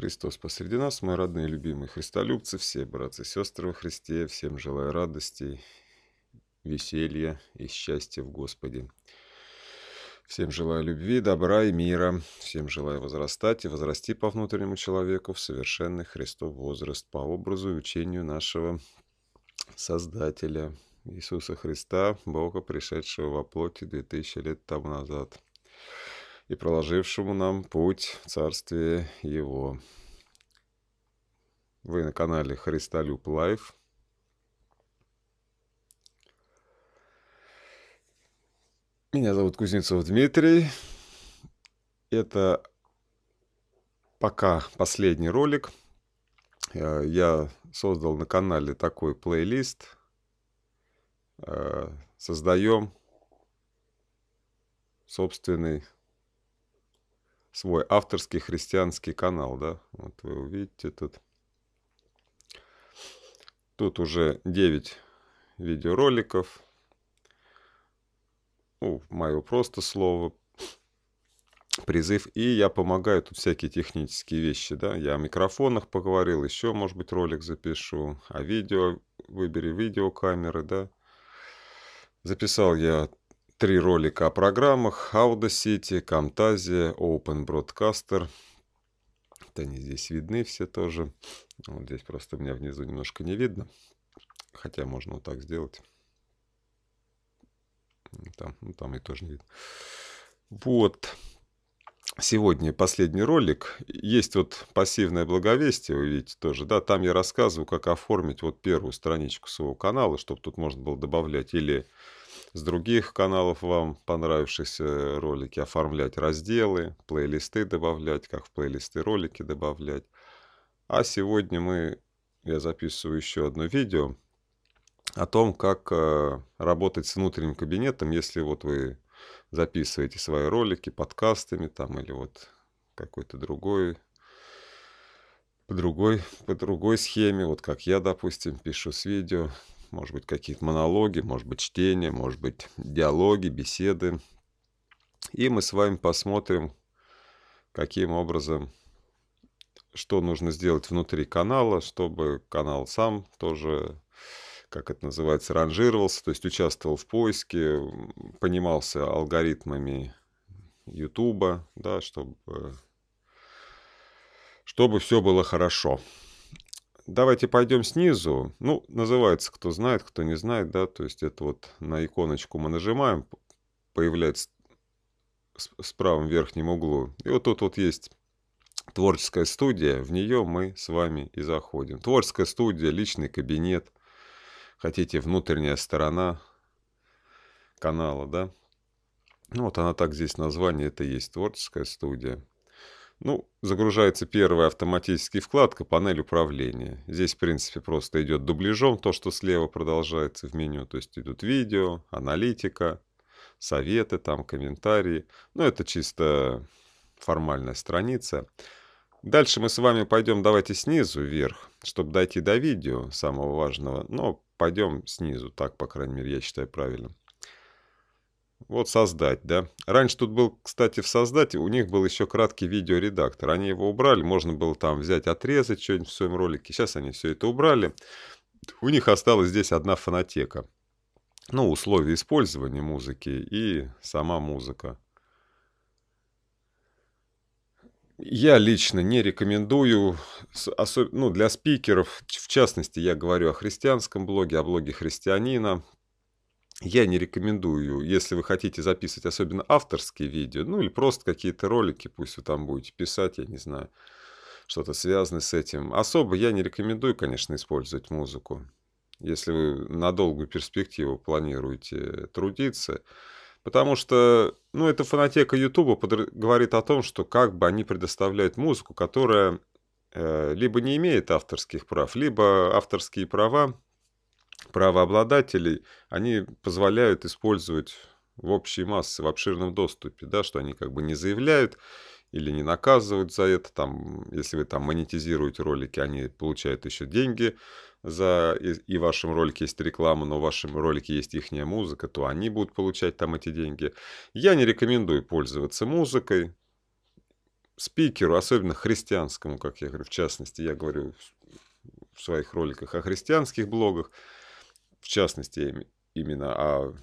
Христос посреди нас, мои родные и любимые христолюбцы, все братцы и сестры во Христе, всем желаю радости, веселья и счастья в Господе. Всем желаю любви, добра и мира. Всем желаю возрастать и возрасти по внутреннему человеку в совершенный Христов возраст по образу и учению нашего Создателя Иисуса Христа, Бога, пришедшего во плоти 2000 лет тому назад и проложившему нам путь в Царствие Его. Вы на канале Христолюб Лайф. Меня зовут Кузнецов Дмитрий. Это пока последний ролик. Э, я создал на канале такой плейлист. Э, Создаем собственный свой авторский христианский канал, да. Вот вы увидите тут. Тут уже 9 видеороликов. Ну, мое просто слово, призыв. И я помогаю тут всякие технические вещи, да. Я о микрофонах поговорил, еще, может быть, ролик запишу. А видео, выбери видеокамеры, да. Записал я Три ролика о программах Audi City, Camtasia, Open Broadcaster. Вот они здесь видны все тоже. Вот здесь просто меня внизу немножко не видно. Хотя можно вот так сделать. Там, ну, там и тоже не видно. Вот. Сегодня последний ролик. Есть вот пассивное благовестие, вы видите тоже, да, там я рассказываю, как оформить вот первую страничку своего канала, чтобы тут можно было добавлять или с других каналов вам понравившиеся ролики, оформлять разделы, плейлисты добавлять, как в плейлисты ролики добавлять. А сегодня мы, я записываю еще одно видео о том, как э, работать с внутренним кабинетом, если вот вы записываете свои ролики подкастами там или вот какой-то другой по другой, по другой схеме, вот как я, допустим, пишу с видео, может быть, какие-то монологи, может быть, чтения, может быть, диалоги, беседы. И мы с вами посмотрим, каким образом, что нужно сделать внутри канала, чтобы канал сам тоже, как это называется, ранжировался, то есть участвовал в поиске, понимался алгоритмами YouTube, да, чтобы, чтобы все было хорошо. Давайте пойдем снизу. Ну, называется, кто знает, кто не знает, да, то есть это вот на иконочку мы нажимаем, появляется в правом верхнем углу. И вот тут вот есть творческая студия, в нее мы с вами и заходим. Творческая студия, личный кабинет, хотите внутренняя сторона канала, да. Ну вот она так здесь название это есть, творческая студия. Ну, загружается первая автоматически вкладка «Панель управления». Здесь, в принципе, просто идет дубляжом то, что слева продолжается в меню. То есть идут видео, аналитика, советы, там комментарии. Ну, это чисто формальная страница. Дальше мы с вами пойдем, давайте снизу вверх, чтобы дойти до видео, самого важного. Но пойдем снизу, так, по крайней мере, я считаю правильным. Вот создать, да. Раньше тут был, кстати, в создать у них был еще краткий видеоредактор. Они его убрали, можно было там взять, отрезать что-нибудь в своем ролике. Сейчас они все это убрали. У них осталась здесь одна фонотека. Ну, условия использования музыки и сама музыка. Я лично не рекомендую, особ... ну, для спикеров, в частности, я говорю о христианском блоге, о блоге христианина, я не рекомендую, если вы хотите записывать особенно авторские видео, ну или просто какие-то ролики, пусть вы там будете писать, я не знаю, что-то связанное с этим. Особо я не рекомендую, конечно, использовать музыку. Если вы на долгую перспективу планируете трудиться, Потому что, ну, эта фонотека Ютуба говорит о том, что как бы они предоставляют музыку, которая э, либо не имеет авторских прав, либо авторские права правообладателей, они позволяют использовать в общей массе, в обширном доступе, да, что они как бы не заявляют или не наказывают за это, там, если вы там монетизируете ролики, они получают еще деньги за и в вашем ролике есть реклама, но в вашем ролике есть ихняя музыка, то они будут получать там эти деньги. Я не рекомендую пользоваться музыкой, спикеру, особенно христианскому, как я говорю, в частности, я говорю в своих роликах о христианских блогах, в частности именно о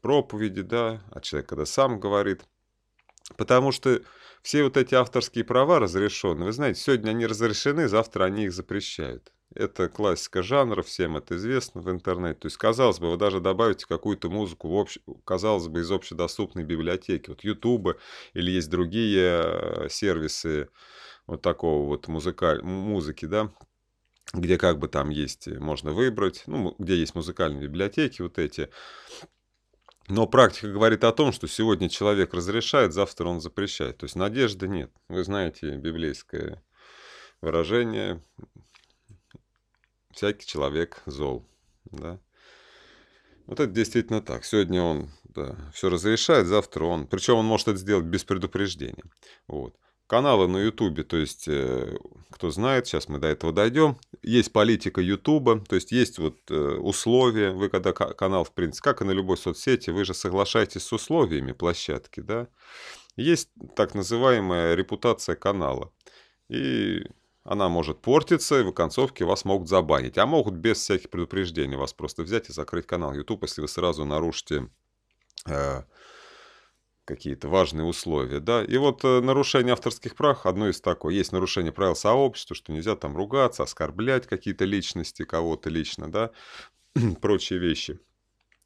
проповеди, да, а человек, когда сам говорит. Потому что все вот эти авторские права разрешены. Вы знаете, сегодня они разрешены, завтра они их запрещают. Это классика жанра, всем это известно в интернете. То есть, казалось бы, вы даже добавите какую-то музыку, в общ... казалось бы, из общедоступной библиотеки, вот YouTube или есть другие э, сервисы вот такого вот музыкаль... музыки, да, где как бы там есть, э, можно выбрать, ну, где есть музыкальные библиотеки, вот эти. Но практика говорит о том, что сегодня человек разрешает, завтра он запрещает. То есть надежды нет. Вы знаете библейское выражение «всякий человек зол». Да? Вот это действительно так. Сегодня он да, все разрешает, завтра он... Причем он может это сделать без предупреждения. Вот каналы на Ютубе, то есть, э, кто знает, сейчас мы до этого дойдем, есть политика Ютуба, то есть есть вот э, условия, вы когда канал, в принципе, как и на любой соцсети, вы же соглашаетесь с условиями площадки, да, есть так называемая репутация канала, и она может портиться, и в концовке вас могут забанить, а могут без всяких предупреждений вас просто взять и закрыть канал YouTube, если вы сразу нарушите э, какие-то важные условия, да. И вот э, нарушение авторских прав, одно из такого. есть нарушение правил сообщества, что нельзя там ругаться, оскорблять какие-то личности, кого-то лично, да, прочие вещи.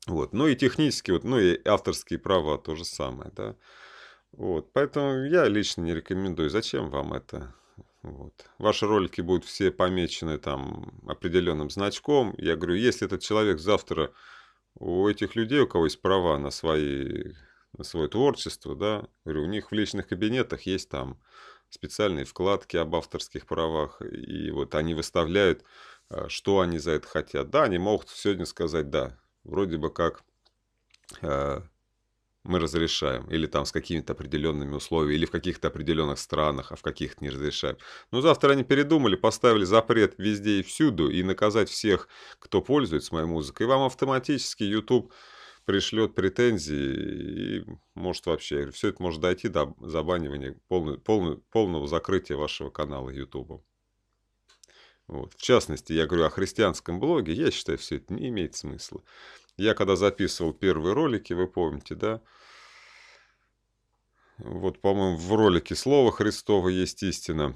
Вот. Ну и технически, вот, ну и авторские права то же самое, да. Вот. Поэтому я лично не рекомендую. Зачем вам это? Вот. Ваши ролики будут все помечены там определенным значком. Я говорю, если этот человек завтра у этих людей, у кого есть права на свои свое творчество, да. Говорю, у них в личных кабинетах есть там специальные вкладки об авторских правах, и вот они выставляют, э, что они за это хотят. Да, они могут сегодня сказать «да», вроде бы как э, мы разрешаем, или там с какими-то определенными условиями, или в каких-то определенных странах, а в каких-то не разрешаем. Но завтра они передумали, поставили запрет везде и всюду, и наказать всех, кто пользуется моей музыкой. И вам автоматически YouTube пришлет претензии и может вообще, все это может дойти до забанивания, полный, полный, полного закрытия вашего канала YouTube. Вот. В частности, я говорю о христианском блоге, я считаю, все это не имеет смысла. Я когда записывал первые ролики, вы помните, да? Вот, по-моему, в ролике «Слово Христово есть истина»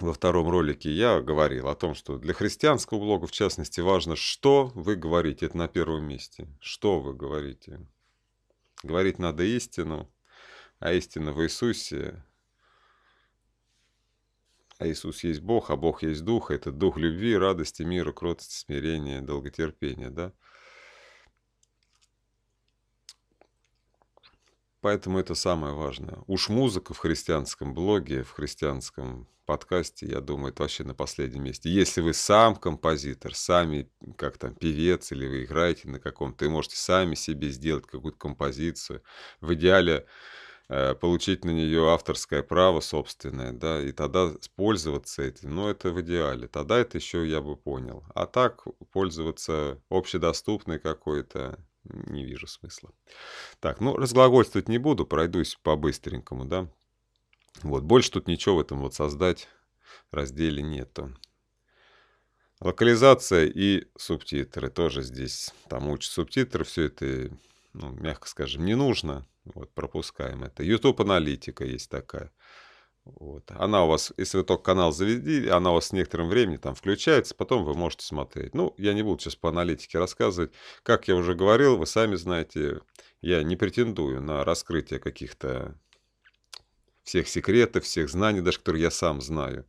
во втором ролике я говорил о том, что для христианского блога, в частности, важно, что вы говорите. Это на первом месте. Что вы говорите. Говорить надо истину, а истина в Иисусе. А Иисус есть Бог, а Бог есть Дух. Это Дух любви, радости, мира, кротости, смирения, долготерпения. Да? Поэтому это самое важное. Уж музыка в христианском блоге, в христианском подкасте, я думаю, это вообще на последнем месте. Если вы сам композитор, сами, как там, певец, или вы играете на каком-то, и можете сами себе сделать какую-то композицию. В идеале э, получить на нее авторское право собственное, да, и тогда пользоваться этим, ну, это в идеале. Тогда это еще я бы понял. А так пользоваться общедоступной какой-то не вижу смысла. Так, ну, разглагольствовать не буду, пройдусь по-быстренькому, да. Вот, больше тут ничего в этом вот создать разделе нету. Локализация и субтитры тоже здесь. Там учат субтитры, все это, ну, мягко скажем, не нужно. Вот, пропускаем это. YouTube-аналитика есть такая. Вот. Она у вас, если вы только канал заведите, она у вас с некоторым временем там включается, потом вы можете смотреть. Ну, я не буду сейчас по аналитике рассказывать. Как я уже говорил, вы сами знаете, я не претендую на раскрытие каких-то всех секретов, всех знаний, даже которые я сам знаю.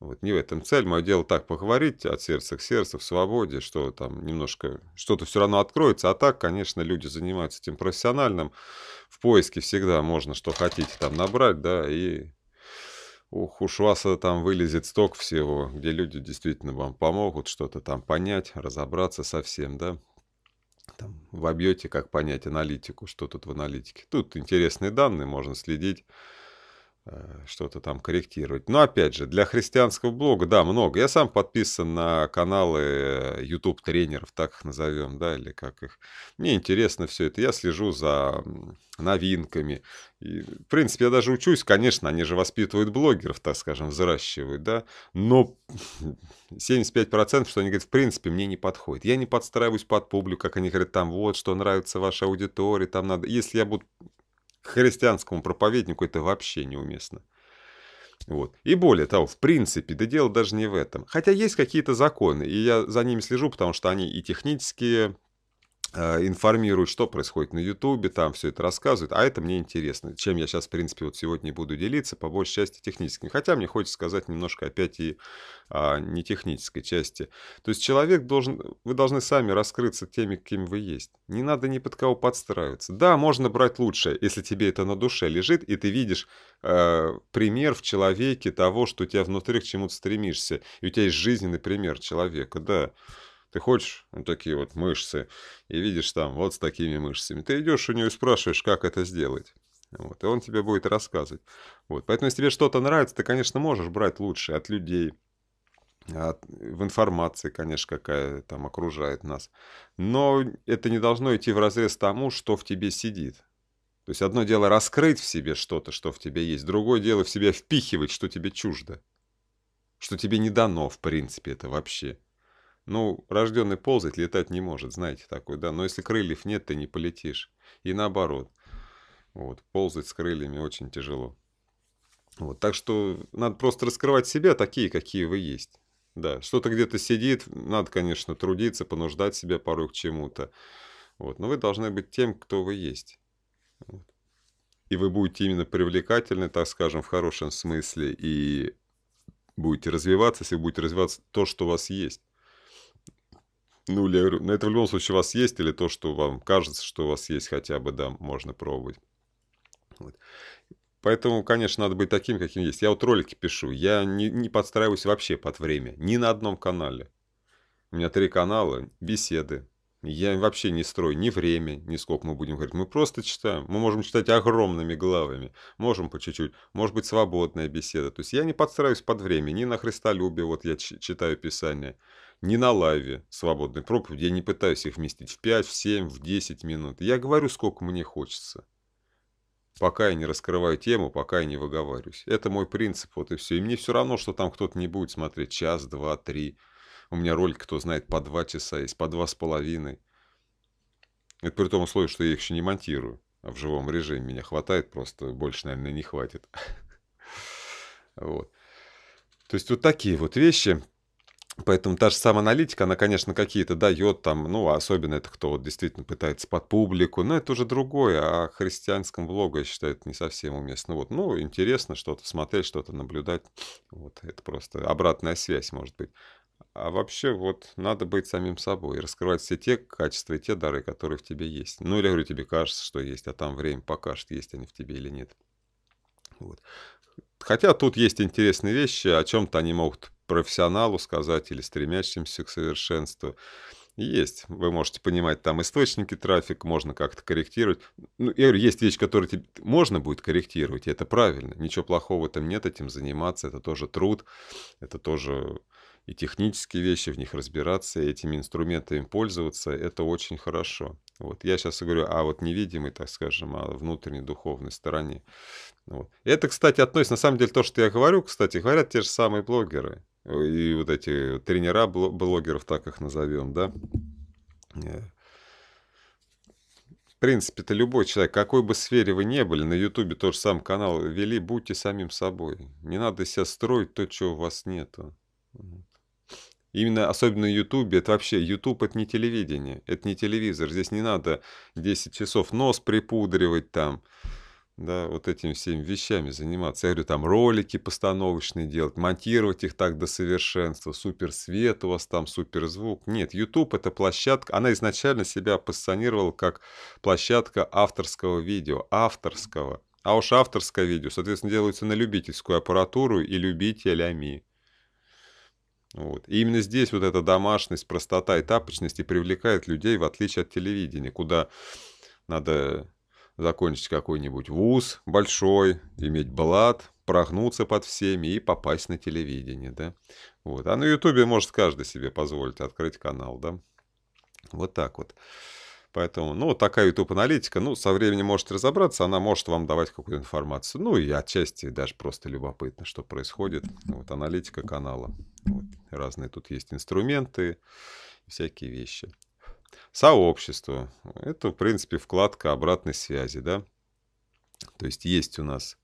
Вот, не в этом цель. Мое дело так поговорить от сердца к сердцу, в свободе, что там немножко что-то все равно откроется. А так, конечно, люди занимаются этим профессиональным. В поиске всегда можно что хотите там набрать, да, и Ух, уж вас там вылезет сток всего, где люди действительно вам помогут что-то там понять, разобраться совсем, да? Там вобьете, как понять аналитику, что тут в аналитике. Тут интересные данные, можно следить Э, что-то там корректировать. Но опять же, для христианского блога, да, много. Я сам подписан на каналы э, YouTube тренеров, так их назовем, да, или как их. Мне интересно все это. Я слежу за новинками. И, в принципе, я даже учусь, конечно, они же воспитывают блогеров, так скажем, взращивают, да. Но 75%, что они говорят, в принципе, мне не подходит. Я не подстраиваюсь под публику, как они говорят, там вот, что нравится ваша аудитория, там надо. Если я буду христианскому проповеднику это вообще неуместно. Вот. И более того, в принципе, да дело даже не в этом. Хотя есть какие-то законы, и я за ними слежу, потому что они и технические, Э, информирует, что происходит на Ютубе, там все это рассказывает, а это мне интересно, чем я сейчас, в принципе, вот сегодня буду делиться, по большей части техническим, хотя мне хочется сказать немножко опять и а, не технической части. То есть человек должен, вы должны сами раскрыться теми, кем вы есть, не надо ни под кого подстраиваться. Да, можно брать лучшее, если тебе это на душе лежит, и ты видишь э, пример в человеке того, что у тебя внутри к чему-то стремишься, и у тебя есть жизненный пример человека, да. Ты хочешь вот такие вот мышцы, и видишь там вот с такими мышцами. Ты идешь у него и спрашиваешь, как это сделать. Вот, и он тебе будет рассказывать. Вот, поэтому, если тебе что-то нравится, ты, конечно, можешь брать лучше от людей, от, в информации, конечно, какая там окружает нас. Но это не должно идти в разрез тому, что в тебе сидит. То есть одно дело раскрыть в себе что-то, что в тебе есть, другое дело в себя впихивать, что тебе чуждо, что тебе не дано, в принципе, это вообще. Ну, рожденный ползать, летать не может, знаете такой, да. Но если крыльев нет, ты не полетишь. И наоборот. Вот, ползать с крыльями очень тяжело. Вот, так что надо просто раскрывать себя такие, какие вы есть. Да, что-то где-то сидит, надо, конечно, трудиться, понуждать себя порой к чему-то. Вот, но вы должны быть тем, кто вы есть. Вот. И вы будете именно привлекательны, так скажем, в хорошем смысле, и будете развиваться, если будете развиваться то, что у вас есть. Ну, я говорю, ну, это в любом случае у вас есть, или то, что вам кажется, что у вас есть, хотя бы, да, можно пробовать. Вот. Поэтому, конечно, надо быть таким, каким есть. Я вот ролики пишу, я не, не подстраиваюсь вообще под время, ни на одном канале. У меня три канала, беседы. Я вообще не строю ни время, ни сколько мы будем говорить. Мы просто читаем. Мы можем читать огромными главами. Можем по чуть-чуть. Может быть, свободная беседа. То есть я не подстраиваюсь под время, ни на христолюбие. Вот я читаю Писание не на лайве свободной проповеди. Я не пытаюсь их вместить в 5, в 7, в 10 минут. Я говорю, сколько мне хочется. Пока я не раскрываю тему, пока я не выговариваюсь. Это мой принцип, вот и все. И мне все равно, что там кто-то не будет смотреть час, два, три. У меня ролик, кто знает, по два часа есть, по два с половиной. Это при том условии, что я их еще не монтирую. А в живом режиме меня хватает, просто больше, наверное, не хватит. Вот. То есть вот такие вот вещи. Поэтому та же самая аналитика, она, конечно, какие-то дает там, ну, особенно это кто вот действительно пытается под публику, но это уже другое, а христианском блогу, я считаю, это не совсем уместно. Вот, ну, интересно что-то смотреть, что-то наблюдать, вот, это просто обратная связь, может быть. А вообще вот надо быть самим собой раскрывать все те качества и те дары, которые в тебе есть. Ну, или, я говорю, тебе кажется, что есть, а там время покажет, есть они в тебе или нет. Вот. Хотя тут есть интересные вещи, о чем-то они могут профессионалу сказать или стремящимся к совершенству. Есть, вы можете понимать там источники трафик можно как-то корректировать. Ну, я говорю, есть вещи, которые тебе можно будет корректировать, и это правильно. Ничего плохого там нет, этим заниматься, это тоже труд, это тоже и технические вещи, в них разбираться, и этими инструментами пользоваться, это очень хорошо. Вот. Я сейчас говорю о а вот невидимой, так скажем, о а внутренней духовной стороне. Вот. Это, кстати, относится, на самом деле, то, что я говорю, кстати, говорят те же самые блогеры и вот эти тренера блогеров, так их назовем, да. Э, в принципе, это любой человек, какой бы сфере вы не были, на Ютубе же сам канал вели, будьте самим собой. Не надо себя строить то, чего у вас нету. Именно, особенно на Ютубе, это вообще, Ютуб это не телевидение, это не телевизор. Здесь не надо 10 часов нос припудривать там, да, вот этими всеми вещами заниматься. Я говорю, там ролики постановочные делать, монтировать их так до совершенства, супер свет у вас там, супер звук. Нет, YouTube это площадка, она изначально себя позиционировала как площадка авторского видео, авторского. А уж авторское видео, соответственно, делается на любительскую аппаратуру и любителями. Вот. И именно здесь вот эта домашность, простота и и привлекает людей, в отличие от телевидения, куда надо закончить какой-нибудь вуз большой, иметь блат, прогнуться под всеми и попасть на телевидение, да. Вот. А на Ютубе может каждый себе позволить открыть канал, да. Вот так вот. Поэтому, ну, такая YouTube-аналитика, ну, со временем может разобраться, она может вам давать какую-то информацию. Ну, и отчасти даже просто любопытно, что происходит. Вот аналитика канала. Вот, разные тут есть инструменты, всякие вещи. Сообщество. Это, в принципе, вкладка обратной связи, да. То есть есть у нас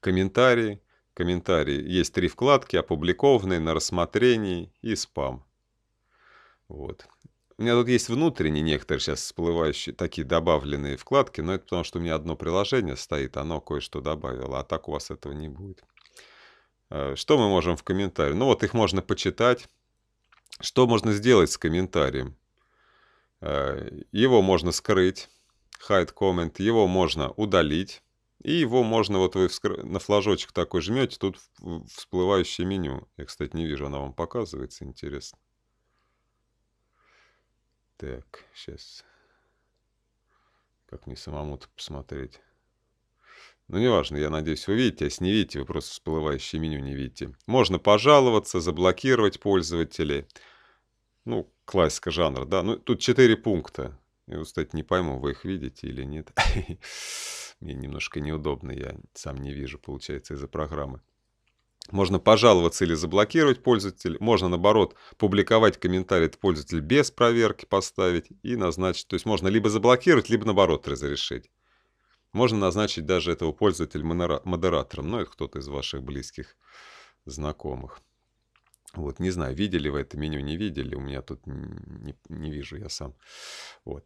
комментарии, комментарии. Есть три вкладки, опубликованные, на рассмотрении и спам. Вот. У меня тут есть внутренние некоторые сейчас всплывающие, такие добавленные вкладки, но это потому, что у меня одно приложение стоит, оно кое-что добавило, а так у вас этого не будет. Э, что мы можем в комментарии? Ну вот их можно почитать. Что можно сделать с комментарием? Э, его можно скрыть, hide comment, его можно удалить. И его можно, вот вы вскр... на флажочек такой жмете, тут всплывающее меню. Я, кстати, не вижу, оно вам показывается, интересно. Так, сейчас. Как мне самому-то посмотреть? Ну, неважно, я надеюсь, вы видите, а если не видите, вы просто всплывающее меню не видите. Можно пожаловаться, заблокировать пользователей. Ну, классика жанра, да. Ну, тут четыре пункта. Я, кстати, не пойму, вы их видите или нет. Мне немножко неудобно, я сам не вижу, получается, из-за программы. Можно пожаловаться или заблокировать пользователя. Можно, наоборот, публиковать комментарий от пользователя без проверки поставить и назначить. То есть можно либо заблокировать, либо, наоборот, разрешить. Можно назначить даже этого пользователя модератором, ну, это кто-то из ваших близких знакомых. Вот, не знаю, видели вы это меню, не видели, у меня тут не, не вижу я сам. Вот.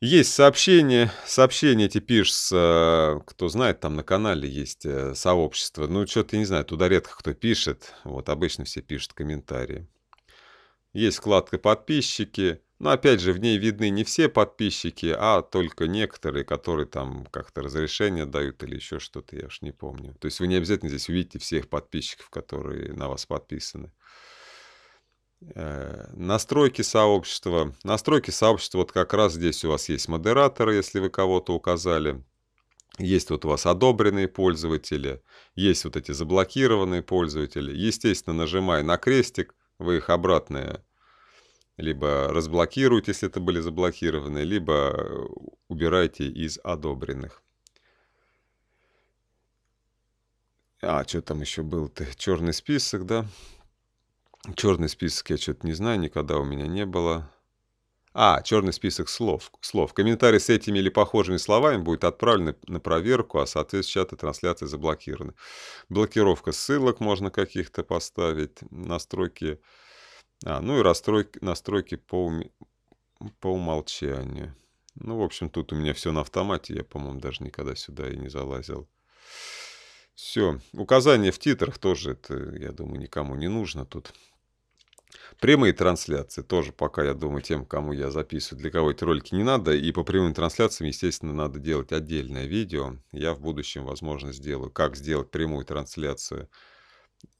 Есть сообщение, сообщение ты пишешь, с, кто знает, там на канале есть э, сообщество. Ну, что-то, не знаю, туда редко кто пишет. Вот, обычно все пишут комментарии. Есть вкладка «Подписчики», но опять же, в ней видны не все подписчики, а только некоторые, которые там как-то разрешение дают или еще что-то, я уж не помню. То есть вы не обязательно здесь увидите всех подписчиков, которые на вас подписаны. Э, настройки сообщества. Настройки сообщества, вот как раз здесь у вас есть модераторы, если вы кого-то указали. Есть вот у вас одобренные пользователи, есть вот эти заблокированные пользователи. Естественно, нажимая на крестик – вы их обратно либо разблокируете, если это были заблокированы, либо э, убирайте из одобренных. А, что там еще был-то? Черный список, да? Черный список я что-то не знаю, никогда у меня не было. А. Черный список слов. слов. Комментарии с этими или похожими словами будут отправлены на проверку, а, соответственно, чаты трансляции заблокированы. Блокировка ссылок можно каких-то поставить. Настройки. А, ну и расстройки, настройки по, по умолчанию. Ну, в общем, тут у меня все на автомате. Я, по-моему, даже никогда сюда и не залазил. Все. Указания в титрах тоже, это, я думаю, никому не нужно тут. Прямые трансляции тоже пока, я думаю, тем, кому я записываю, для кого эти ролики не надо. И по прямым трансляциям, естественно, надо делать отдельное видео. Я в будущем, возможно, сделаю, как сделать прямую трансляцию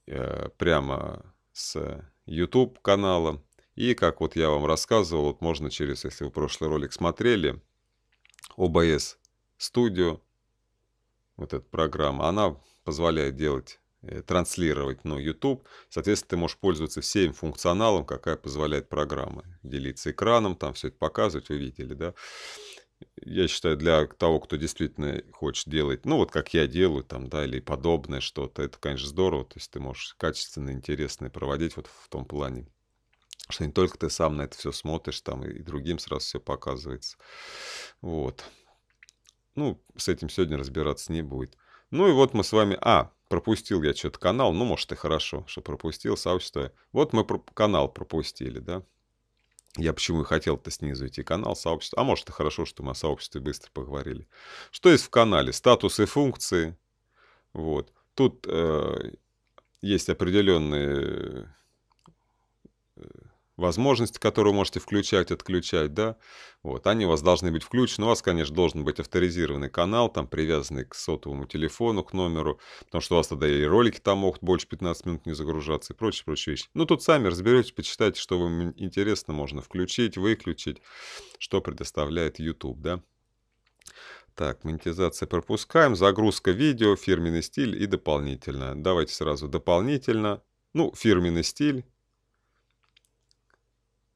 э, прямо с YouTube канала. И как вот я вам рассказывал, вот можно через, если вы прошлый ролик смотрели, OBS Studio, вот эта программа, она позволяет делать Э, транслировать на YouTube. Соответственно, ты можешь пользоваться всем функционалом, какая позволяет программа. Делиться экраном, там все это показывать, вы видели, да. Я считаю, для того, кто действительно хочет делать, ну вот как я делаю там, да, или подобное что-то, это, конечно, здорово. То есть ты можешь качественно, интересно проводить вот в том плане, что не только ты сам на это все смотришь, там и другим сразу все показывается. Вот. Ну, с этим сегодня разбираться не будет. Ну и вот мы с вами... А, пропустил я что-то канал, ну, может, и хорошо, что пропустил, сообщество. Вот мы про канал пропустили, да. Я почему и хотел-то снизу идти канал, сообщество. А может, и хорошо, что мы о сообществе быстро поговорили. Что есть в канале? Статусы функции. Вот. Тут э, есть определенные возможности, которые можете включать, отключать, да, вот, они у вас должны быть включены, у вас, конечно, должен быть авторизированный канал, там, привязанный к сотовому телефону, к номеру, потому что у вас тогда и ролики там могут больше 15 минут не загружаться и прочие прочие вещи. Ну, тут сами разберетесь, почитайте, что вам интересно, можно включить, выключить, что предоставляет YouTube, да. Так, монетизация пропускаем, загрузка видео, фирменный стиль и дополнительно. Давайте сразу дополнительно. Ну, фирменный стиль,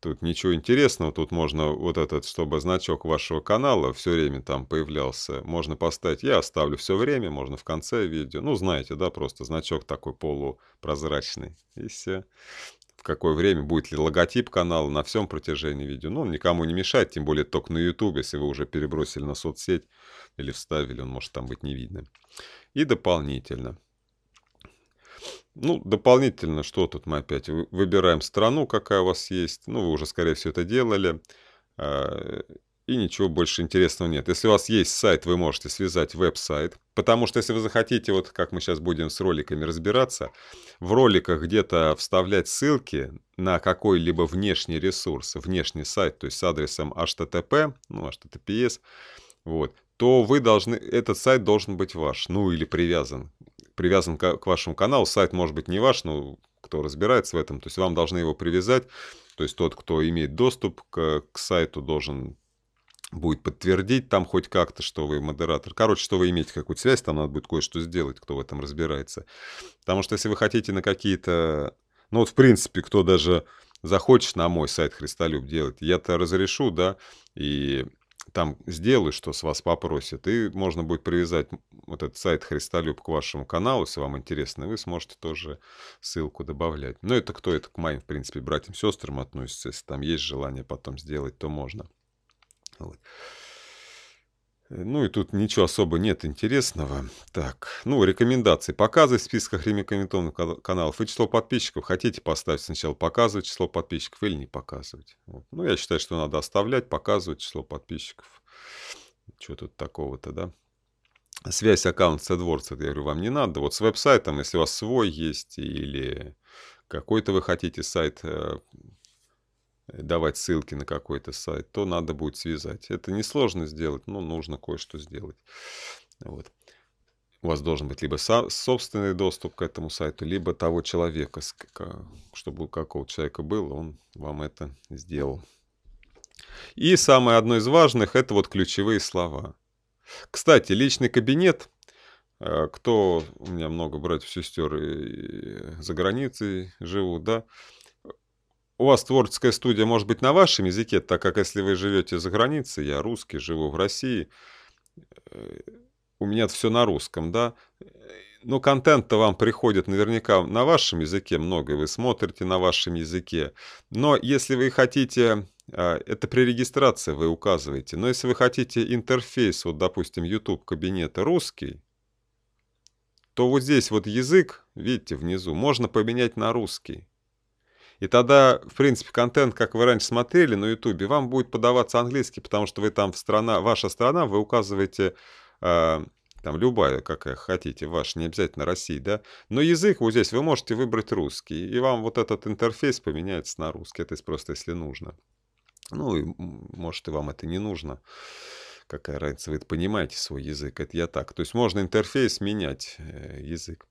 Тут ничего интересного, тут можно вот этот, чтобы значок вашего канала все время там появлялся, можно поставить, я оставлю все время, можно в конце видео, ну знаете, да, просто значок такой полупрозрачный, и все. В какое время будет ли логотип канала на всем протяжении видео, ну он никому не мешает, тем более только на YouTube, если вы уже перебросили на соцсеть или вставили, он может там быть не видно. И дополнительно, ну, дополнительно, что тут мы опять? Выбираем страну, какая у вас есть. Ну, вы уже, скорее всего, это делали. А, и ничего больше интересного нет. Если у вас есть сайт, вы можете связать веб-сайт. Потому что если вы захотите, вот как мы сейчас будем с роликами разбираться, в роликах где-то вставлять ссылки на какой-либо внешний ресурс, внешний сайт, то есть с адресом http, ну, https, вот, то вы должны, этот сайт должен быть ваш, ну или привязан привязан к вашему каналу, сайт может быть не ваш, но кто разбирается в этом, то есть вам должны его привязать, то есть тот, кто имеет доступ к, к сайту, должен будет подтвердить там хоть как-то, что вы модератор. Короче, что вы имеете какую-то связь, там надо будет кое-что сделать, кто в этом разбирается. Потому что если вы хотите на какие-то... Ну вот, в принципе, кто даже захочет на мой сайт Христолюб делать, я-то разрешу, да, и там сделай, что с вас попросят, и можно будет привязать вот этот сайт Христолюб к вашему каналу, если вам интересно, вы сможете тоже ссылку добавлять. Но ну, это кто это к моим, в принципе, братьям, сестрам относится, если там есть желание потом сделать, то можно. Вот. Э, ну и тут ничего особо нет интересного. Так, ну, рекомендации. Показы в списках рекомендованных каналов и число подписчиков. Хотите поставить сначала показывать число подписчиков или не показывать. Вот. Ну, я считаю, что надо оставлять, показывать число подписчиков. Что тут такого-то, да? Связь аккаунта с AdWords, это я говорю, вам не надо. Вот с веб-сайтом, если у вас свой есть или какой-то вы хотите сайт э, давать ссылки на какой-то сайт, то надо будет связать. Это несложно сделать, но нужно кое-что сделать. Вот. У вас должен быть либо собственный доступ к этому сайту, либо того человека, чтобы у какого человека был, он вам это сделал. И самое одно из важных – это вот ключевые слова. Кстати, личный кабинет э, – кто, у меня много братьев, сестер и за границей живут, да, у вас творческая студия может быть на вашем языке, так как если вы живете за границей, я русский, живу в России, э, у меня все на русском, да. Но контент-то вам приходит наверняка на вашем языке, много и вы смотрите на вашем языке. Но если вы хотите, а, это при регистрации вы указываете, но если вы хотите интерфейс, вот допустим, YouTube кабинета русский, то вот здесь вот язык, видите, внизу, можно поменять на русский. И тогда, в принципе, контент, как вы раньше смотрели на YouTube, вам будет подаваться английский, потому что вы там в страна, ваша страна, вы указываете э, там любая, какая хотите, ваша, не обязательно Россия, да, но язык вот здесь вы можете выбрать русский, и вам вот этот интерфейс поменяется на русский, это просто если нужно. Ну, и, может, и вам это не нужно. Какая разница, вы понимаете свой язык, это я так. То есть можно интерфейс менять, э, язык.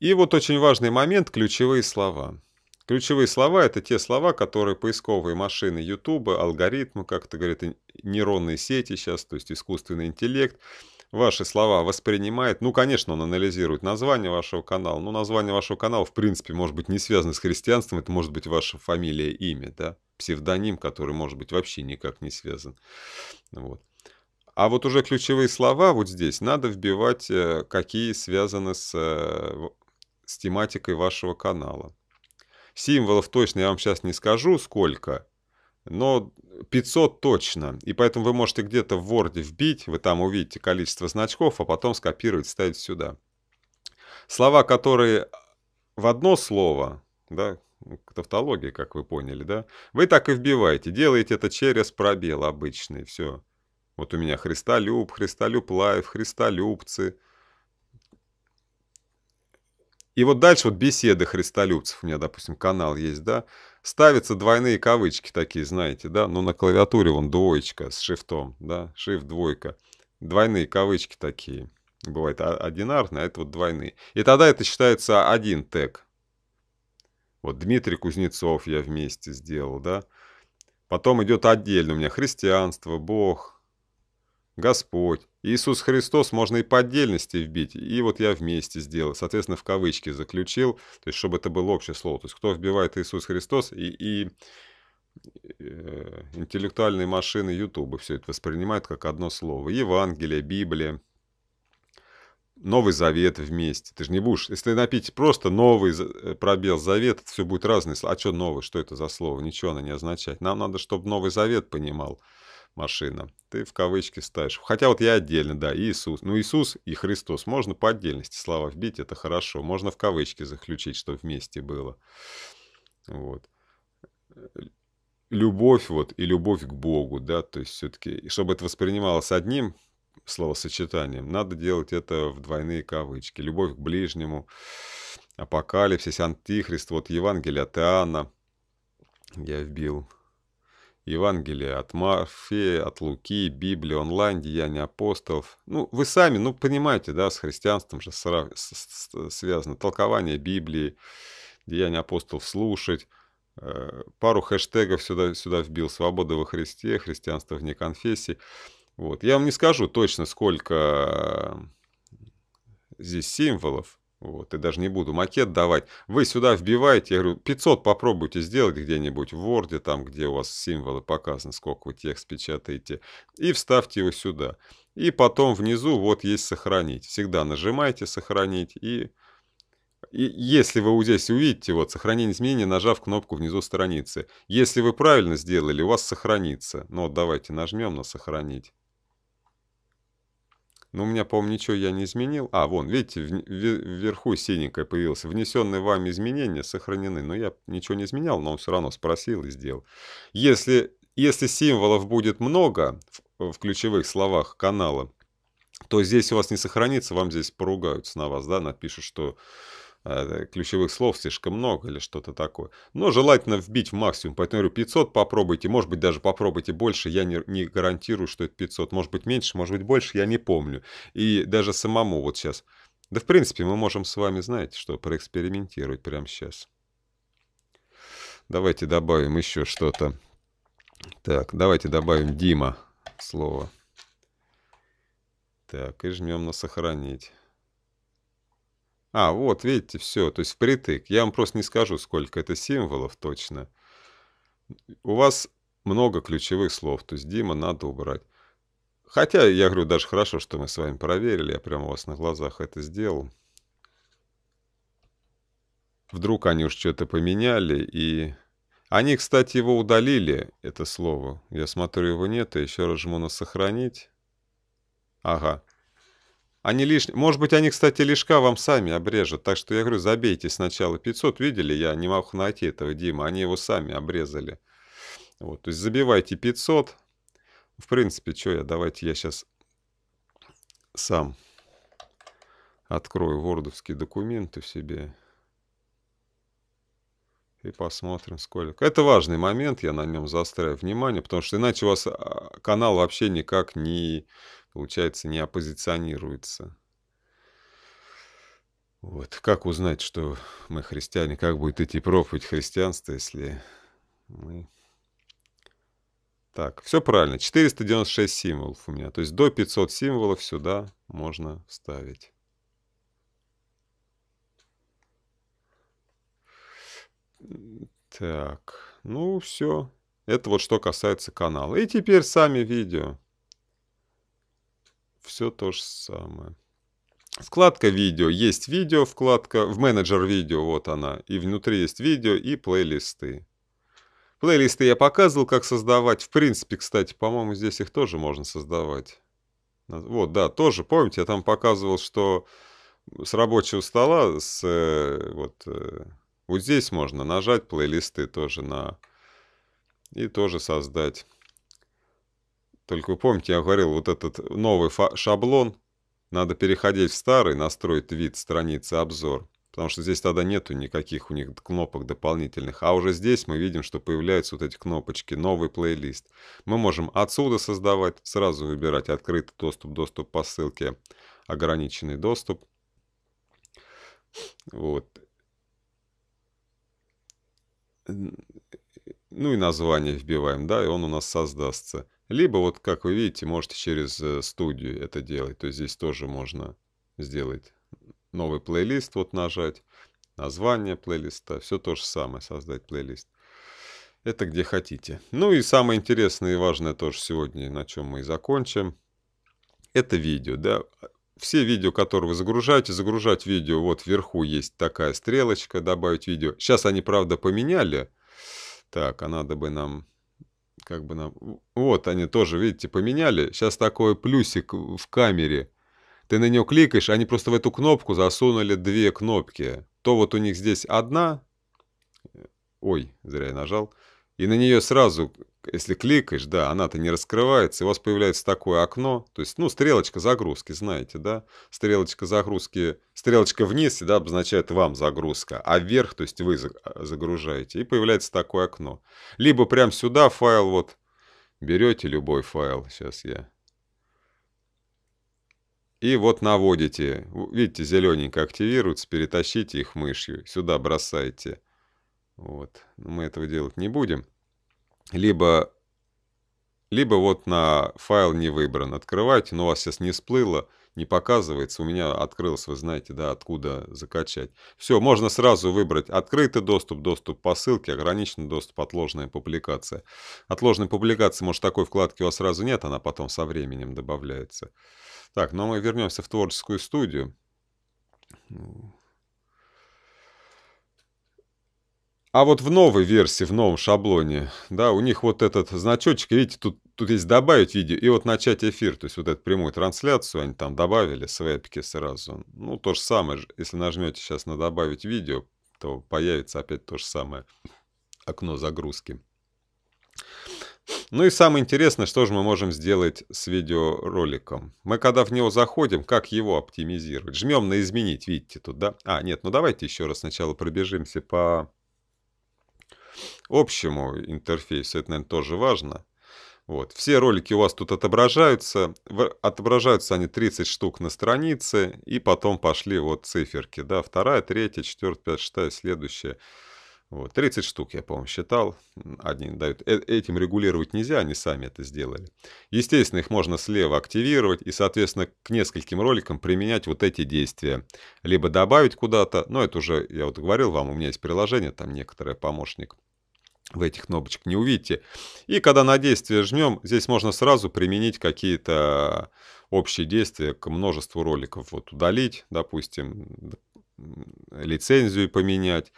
И вот очень важный момент – ключевые слова. Ключевые слова – это те слова, которые поисковые машины YouTube, алгоритмы, как это говорят, нейронные сети сейчас, то есть искусственный интеллект, ваши слова воспринимает. Ну, конечно, он анализирует название вашего канала. Ну, название вашего канала, в принципе, может быть не связано с христианством. Это может быть ваша фамилия, имя, да? Псевдоним, который, может быть, вообще никак не связан. Вот. А вот уже ключевые слова вот здесь надо вбивать, э, какие связаны с, э, с тематикой вашего канала. Символов точно я вам сейчас не скажу, сколько, но 500 точно. И поэтому вы можете где-то в Word вбить, вы там увидите количество значков, а потом скопировать, ставить сюда. Слова, которые в одно слово, да, тавтология, как вы поняли, да, вы так и вбиваете, делаете это через пробел обычный, все. Вот у меня Христолюб, Христолюб Лайв, Христолюбцы – и вот дальше вот беседы христолюбцев, у меня, допустим, канал есть, да, ставятся двойные кавычки такие, знаете, да, но ну, на клавиатуре вон двоечка с шифтом, да, шифт двойка, двойные кавычки такие, бывает одинарные, а это вот двойные. И тогда это считается один тег. Вот Дмитрий Кузнецов я вместе сделал, да. Потом идет отдельно у меня христианство, Бог, Господь. Иисус Христос можно и по отдельности вбить, и вот я вместе сделал, соответственно, в кавычки заключил, то есть, чтобы это было общее слово. То есть, кто вбивает Иисус Христос и, и э, интеллектуальные машины Ютуба все это воспринимают как одно слово. Евангелие, Библия, Новый Завет вместе. Ты же не будешь, если напить просто Новый э, пробел Завет, это все будет разное. А что новый, что это за слово? Ничего оно не означает. Нам надо, чтобы Новый Завет понимал машина. Ты в кавычки ставишь. Хотя вот я отдельно, да, Иисус. Ну, Иисус и Христос. Можно по отдельности слова вбить, это хорошо. Можно в кавычки заключить, что вместе было. Вот. Любовь вот и любовь к Богу, да, то есть все-таки, чтобы это воспринималось одним словосочетанием, надо делать это в двойные кавычки. Любовь к ближнему, апокалипсис, антихрист, вот Евангелие от Иоанна я вбил Евангелие от Марфея, от Луки, Библия онлайн, Деяния апостолов. Ну, вы сами, ну, понимаете, да, с христианством же сра... с... связано толкование Библии, Деяния апостолов слушать. Э, пару хэштегов сюда, сюда вбил «Свобода во Христе», «Христианство вне конфессии». Вот. Я вам не скажу точно, сколько э, здесь символов, вот, и даже не буду макет давать. Вы сюда вбиваете, я говорю, 500 попробуйте сделать где-нибудь в Word, там, где у вас символы показаны, сколько вы текст печатаете, и вставьте его сюда. И потом внизу вот есть «Сохранить». Всегда нажимайте «Сохранить» и... И если вы вот здесь увидите, вот, сохранение изменения, нажав кнопку внизу страницы. Если вы правильно сделали, у вас сохранится. Ну вот давайте нажмем на сохранить. Но ну, у меня, по-моему, ничего я не изменил. А, вон, видите, в, в, вверху синенькое появилось. Внесенные вами изменения сохранены. Но я ничего не изменял, но он все равно спросил и сделал. Если, если символов будет много в, в ключевых словах канала, то здесь у вас не сохранится, вам здесь поругаются на вас, да, напишут, что Э, ключевых слов слишком много или что-то такое. Но желательно вбить в максимум. Поэтому я говорю, 500 попробуйте, может быть, даже попробуйте больше. Я не, не гарантирую, что это 500. Может быть, меньше, может быть, больше, я не помню. И даже самому вот сейчас. Да, в принципе, мы можем с вами, знаете что, проэкспериментировать прямо сейчас. Давайте добавим еще что-то. Так, давайте добавим Дима слово. Так, и жмем на сохранить. А, вот, видите, все, то есть впритык. Я вам просто не скажу, сколько это символов точно. У вас много ключевых слов, то есть Дима надо убрать. Хотя, я говорю, даже хорошо, что мы с вами проверили, я прямо у вас на глазах это сделал. Вдруг они уж что-то поменяли, и... Они, кстати, его удалили, это слово. Я смотрю, его нет, я еще раз жму на «сохранить». Ага. Они лиш... Может быть, они, кстати, лишка вам сами обрежут. Так что я говорю, забейте сначала 500. Видели, я не мог найти этого Дима. Они его сами обрезали. Вот, то есть забивайте 500. В принципе, что я, давайте я сейчас сам открою вордовские документы в себе. И посмотрим, сколько. Это важный момент, я на нем заостряю внимание, потому что иначе у вас а, канал вообще никак не получается, не оппозиционируется. Вот. Как узнать, что мы христиане? Как будет идти проповедь христианства, если мы... Так, все правильно. 496 символов у меня. То есть до 500 символов сюда можно вставить. Так, ну все. Это вот что касается канала. И теперь сами видео все то же самое. Вкладка видео. Есть видео вкладка. В менеджер видео вот она. И внутри есть видео и плейлисты. Плейлисты я показывал, как создавать. В принципе, кстати, по-моему, здесь их тоже можно создавать. Вот, да, тоже, помните, я там показывал, что с рабочего стола, с, э, вот, э, вот здесь можно нажать плейлисты тоже на... И тоже создать. Только вы помните, я говорил, вот этот новый шаблон, надо переходить в старый, настроить вид страницы обзор, потому что здесь тогда нету никаких у них кнопок дополнительных, а уже здесь мы видим, что появляются вот эти кнопочки, новый плейлист. Мы можем отсюда создавать, сразу выбирать открытый доступ, доступ по ссылке, ограниченный доступ. Вот. Ну и название вбиваем, да, и он у нас создастся. Либо вот, как вы видите, можете через э, студию это делать. То есть здесь тоже можно сделать новый плейлист, вот нажать, название плейлиста, все то же самое, создать плейлист. Это где хотите. Ну и самое интересное и важное тоже сегодня, на чем мы и закончим, это видео. Да? Все видео, которые вы загружаете, загружать видео, вот вверху есть такая стрелочка, добавить видео. Сейчас они, правда, поменяли. Так, а надо бы нам как бы нам... Вот они тоже, видите, поменяли. Сейчас такой плюсик в камере. Ты на нее кликаешь, они просто в эту кнопку засунули две кнопки. То вот у них здесь одна... Э, ой, зря я нажал. И на нее сразу если кликаешь, да, она-то не раскрывается, и у вас появляется такое окно, то есть, ну, стрелочка загрузки, знаете, да, стрелочка загрузки, стрелочка вниз да, обозначает вам загрузка, а вверх, то есть вы а, загружаете, и появляется такое окно. Либо прям сюда файл вот, берете любой файл, сейчас я, и вот наводите, видите, зелененько активируется, перетащите их мышью, сюда бросаете. Вот, мы этого делать не будем либо, либо вот на файл не выбран. Открываете, но у вас сейчас не всплыло, не показывается. У меня открылось, вы знаете, да, откуда закачать. Все, можно сразу выбрать открытый доступ, доступ по ссылке, ограниченный доступ, отложенная публикация. Отложенная публикация, может, такой вкладки у вас сразу нет, она потом со временем добавляется. Так, но ну, а мы вернемся в творческую студию. А вот в новой версии, в новом шаблоне, да, у них вот этот значочек, видите, тут, тут есть добавить видео и вот начать эфир, то есть вот эту прямую трансляцию они там добавили с вебки сразу. Ну, то же самое если нажмете сейчас на добавить видео, то появится опять то же самое окно загрузки. Ну и самое интересное, что же мы можем сделать с видеороликом. Мы когда в него заходим, как его оптимизировать? Жмем на «Изменить», видите тут, да? А, нет, ну давайте еще раз сначала пробежимся по общему интерфейсу. Это, наверное, тоже важно. Вот. Все ролики у вас тут отображаются. Отображаются они 30 штук на странице, и потом пошли вот циферки. Да, вторая, третья, четвертая, пятая, шестая, следующая. Вот, 30 штук, я, по-моему, считал. Одни дают. Э Этим регулировать нельзя, они сами это сделали. Естественно, их можно слева активировать и, соответственно, к нескольким роликам применять вот эти действия. Либо добавить куда-то, но это уже, я вот говорил вам, у меня есть приложение, там некоторое помощник в этих кнопочек не увидите. И когда на действие жмем, здесь можно сразу применить какие-то общие действия к множеству роликов. Вот удалить, допустим, лицензию поменять,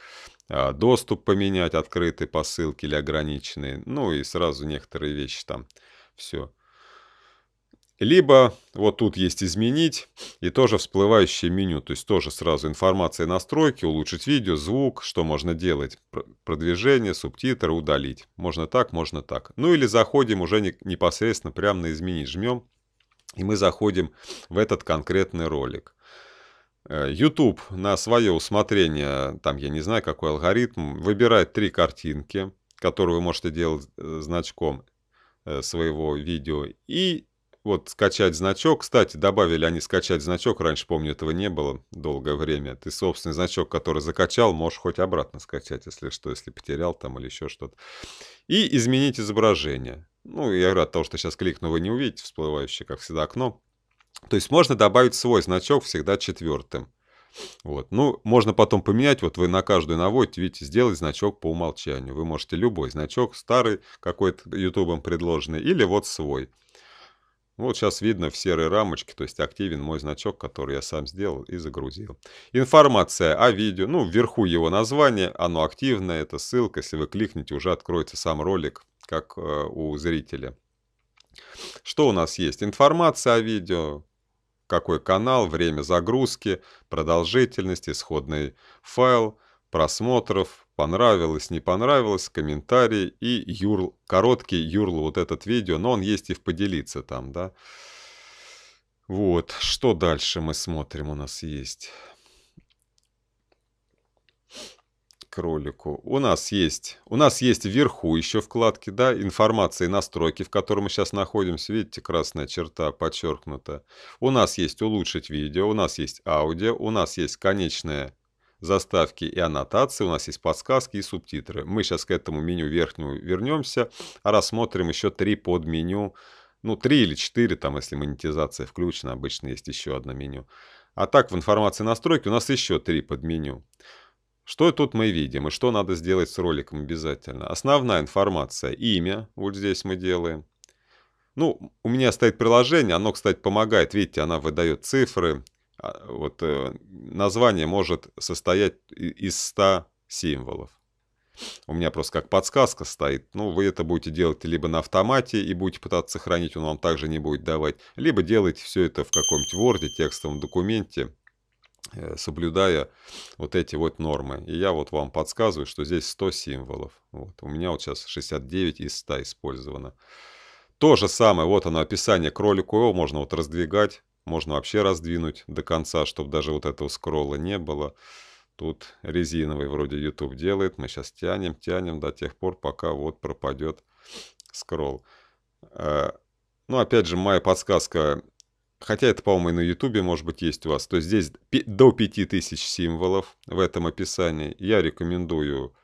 а, доступ поменять, открытые по ссылке или ограниченные. Ну и сразу некоторые вещи там все либо вот тут есть «Изменить» и тоже всплывающее меню, то есть тоже сразу информация настройки, улучшить видео, звук, что можно делать, продвижение, субтитры, удалить. Можно так, можно так. Ну или заходим уже непосредственно прямо на «Изменить» жмем, и мы заходим в этот конкретный ролик. Э, YouTube на свое усмотрение, там я не знаю какой алгоритм, выбирает три картинки, которые вы можете делать э, значком э, своего видео, и вот скачать значок. Кстати, добавили они скачать значок. Раньше, помню, этого не было долгое время. Ты собственный значок, который закачал, можешь хоть обратно скачать, если что, если потерял там или еще что-то. И изменить изображение. Ну, я рад того, что сейчас кликну, вы не увидите всплывающее, как всегда, окно. То есть можно добавить свой значок всегда четвертым. Вот. Ну, можно потом поменять, вот вы на каждую наводите, видите, сделать значок по умолчанию. Вы можете любой значок, старый какой-то ютубом предложенный, или вот свой. Вот сейчас видно в серой рамочке, то есть активен мой значок, который я сам сделал и загрузил. Информация о видео, ну вверху его название, оно активное, это ссылка, если вы кликните, уже откроется сам ролик, как э, у зрителя. Что у нас есть? Информация о видео, какой канал, время загрузки, продолжительность, исходный файл, просмотров, понравилось, не понравилось, комментарии и юрл, короткий юрл вот этот видео, но он есть и в поделиться там, да. Вот, что дальше мы смотрим у нас есть? к ролику. У нас есть, у нас есть вверху еще вкладки, да, информации и настройки, в которой мы сейчас находимся. Видите, красная черта подчеркнута. У нас есть улучшить видео, у нас есть аудио, у нас есть конечная заставки и аннотации, у нас есть подсказки и субтитры. Мы сейчас к этому меню верхнему вернемся, а рассмотрим еще три подменю, ну, три или четыре, там, если монетизация включена, обычно есть еще одно меню. А так, в информации настройки у нас еще три подменю. Что тут мы видим и что надо сделать с роликом обязательно? Основная информация, имя, вот здесь мы делаем. Ну, у меня стоит приложение, оно, кстати, помогает, видите, она выдает цифры, а, вот э, название может состоять из 100 символов. У меня просто как подсказка стоит. Ну, вы это будете делать либо на автомате и будете пытаться сохранить, он вам также не будет давать, либо делайте все это в каком-нибудь Word, текстовом документе, э, соблюдая вот эти вот нормы. И я вот вам подсказываю, что здесь 100 символов. Вот. У меня вот сейчас 69 из 100 использовано. То же самое, вот оно описание к ролику, его можно вот раздвигать, можно вообще раздвинуть до конца, чтобы даже вот этого скролла не было. Тут резиновый вроде YouTube делает. Мы сейчас тянем, тянем до тех пор, пока вот пропадет скролл. Э, ну, опять же, моя подсказка. Хотя это, по-моему, и на YouTube, может быть, есть у вас. То здесь до 5000 символов в этом описании. Я рекомендую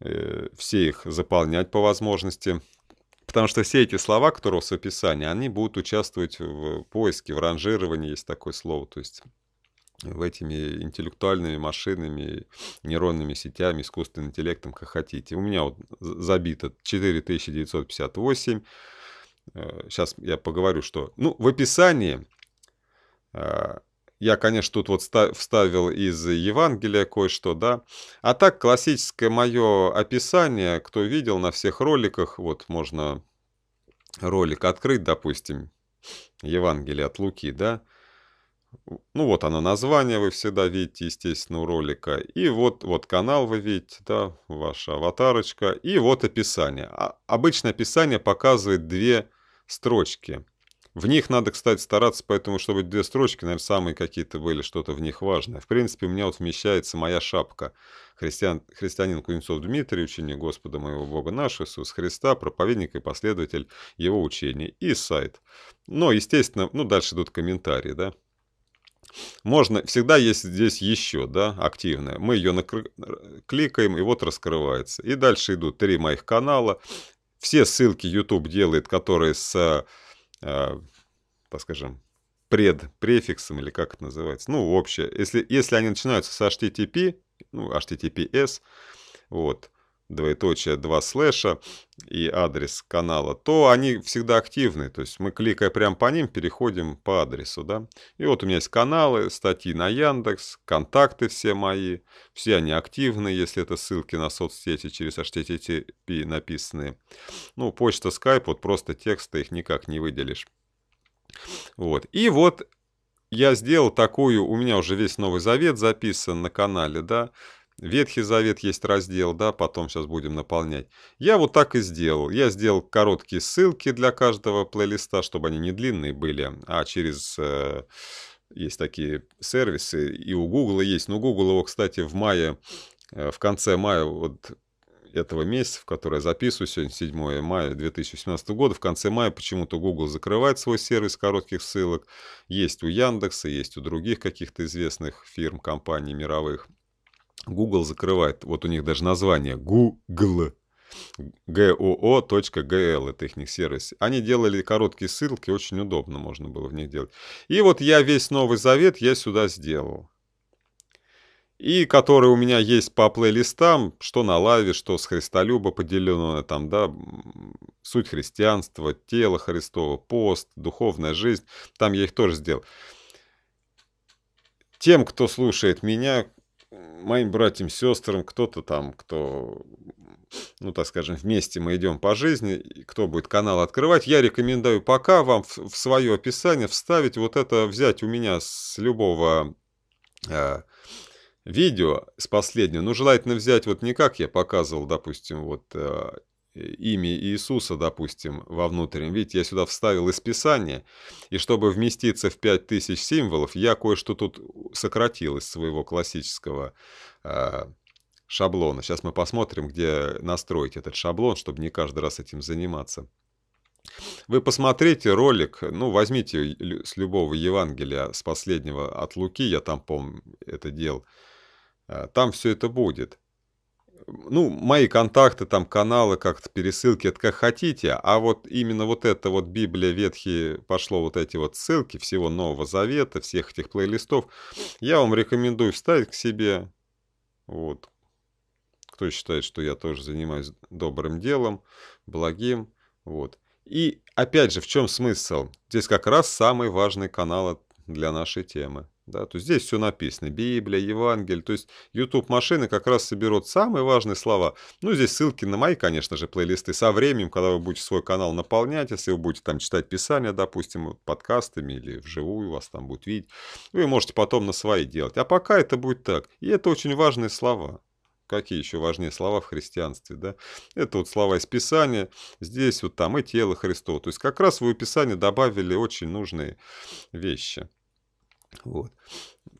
э, все их заполнять по возможности. Потому что все эти слова, которые в описании, они будут участвовать в поиске, в ранжировании, есть такое слово, то есть в этими интеллектуальными машинами, нейронными сетями, искусственным интеллектом, как хотите. У меня вот забито 4958. Сейчас э, я поговорю, что... Ну, в описании э, я, конечно, тут вот вставил из Евангелия кое-что, да. А так, классическое мое описание, кто видел на всех роликах, вот можно ролик открыть, допустим, Евангелие от Луки, да. Ну вот оно, название вы всегда видите, естественно, у ролика. И вот, вот канал вы видите, да, ваша аватарочка. И вот описание. А, обычно описание показывает две строчки – в них надо, кстати, стараться, поэтому, чтобы две строчки, наверное, самые какие-то были, что-то в них важное. В принципе, у меня вот вмещается моя шапка. Христиан, христианин Кузнецов Дмитрий, ученик Господа моего Бога наш, Иисус Христа, проповедник и последователь его учения. И сайт. Но, естественно, ну, дальше идут комментарии, да. Можно, всегда есть здесь еще, да, активная. Мы ее накр... кликаем, и вот раскрывается. И дальше идут три моих канала. Все ссылки YouTube делает, которые с э, так скажем, пред префиксом или как это называется. Ну, общее. Если, если они начинаются с HTTP, ну, HTTPS, вот, двоеточие, два слэша и адрес канала, то они всегда активны. То есть мы, кликая прямо по ним, переходим по адресу. Да? И вот у меня есть каналы, статьи на Яндекс, контакты все мои. Все они активны, если это ссылки на соцсети через HTTP написанные. Ну, почта, Skype, вот просто тексты их никак не выделишь. Вот. И вот я сделал такую, у меня уже весь Новый Завет записан на канале, да, Ветхий Завет есть раздел, да, потом сейчас будем наполнять. Я вот так и сделал. Я сделал короткие ссылки для каждого плейлиста, чтобы они не длинные были, а через... Э, есть такие сервисы, и у Google есть. Но Google его, кстати, в мае, э, в конце мая вот этого месяца, в который я записываю сегодня, 7 мая 2017 года, в конце мая почему-то Google закрывает свой сервис коротких ссылок. Есть у Яндекса, есть у других каких-то известных фирм, компаний мировых. Google закрывает, вот у них даже название Google, goo.gl, это их сервис. Они делали короткие ссылки, очень удобно можно было в них делать. И вот я весь Новый Завет я сюда сделал. И которые у меня есть по плейлистам, что на лаве, что с Христолюба поделено там, да, суть христианства, тело Христово, пост, духовная жизнь, там я их тоже сделал. Тем, кто слушает меня, моим братьям, сестрам, кто-то там, кто, ну так скажем, вместе мы идем по жизни, кто будет канал открывать, я рекомендую пока вам в, в свое описание вставить вот это, взять у меня с любого э, видео, с последнего, ну желательно взять вот не как я показывал, допустим, вот э, имя Иисуса, допустим, во внутреннем. Видите, я сюда вставил из Писания, и чтобы вместиться в 5000 символов, я кое-что тут сократил из своего классического э, шаблона. Сейчас мы посмотрим, где настроить этот шаблон, чтобы не каждый раз этим заниматься. Вы посмотрите ролик, ну, возьмите с любого Евангелия, с последнего от Луки, я там, помню, это делал. А, там все это будет ну, мои контакты, там, каналы, как-то пересылки, это как хотите, а вот именно вот это вот Библия, Ветхие, пошло вот эти вот ссылки всего Нового Завета, всех этих плейлистов, я вам рекомендую вставить к себе, вот, кто считает, что я тоже занимаюсь добрым делом, благим, вот. И опять же, в чем смысл? Здесь как раз самый важный канал для нашей темы – да, то есть здесь все написано. Библия, Евангелие. То есть YouTube машины как раз соберут самые важные слова. Ну, здесь ссылки на мои, конечно же, плейлисты со временем, когда вы будете свой канал наполнять, если вы будете там читать Писание, допустим, подкастами или вживую вас там будут видеть. Вы можете потом на свои делать. А пока это будет так. И это очень важные слова. Какие еще важнее слова в христианстве, да? Это вот слова из Писания, здесь вот там и тело Христово. То есть как раз вы в Писание добавили очень нужные вещи. Вот.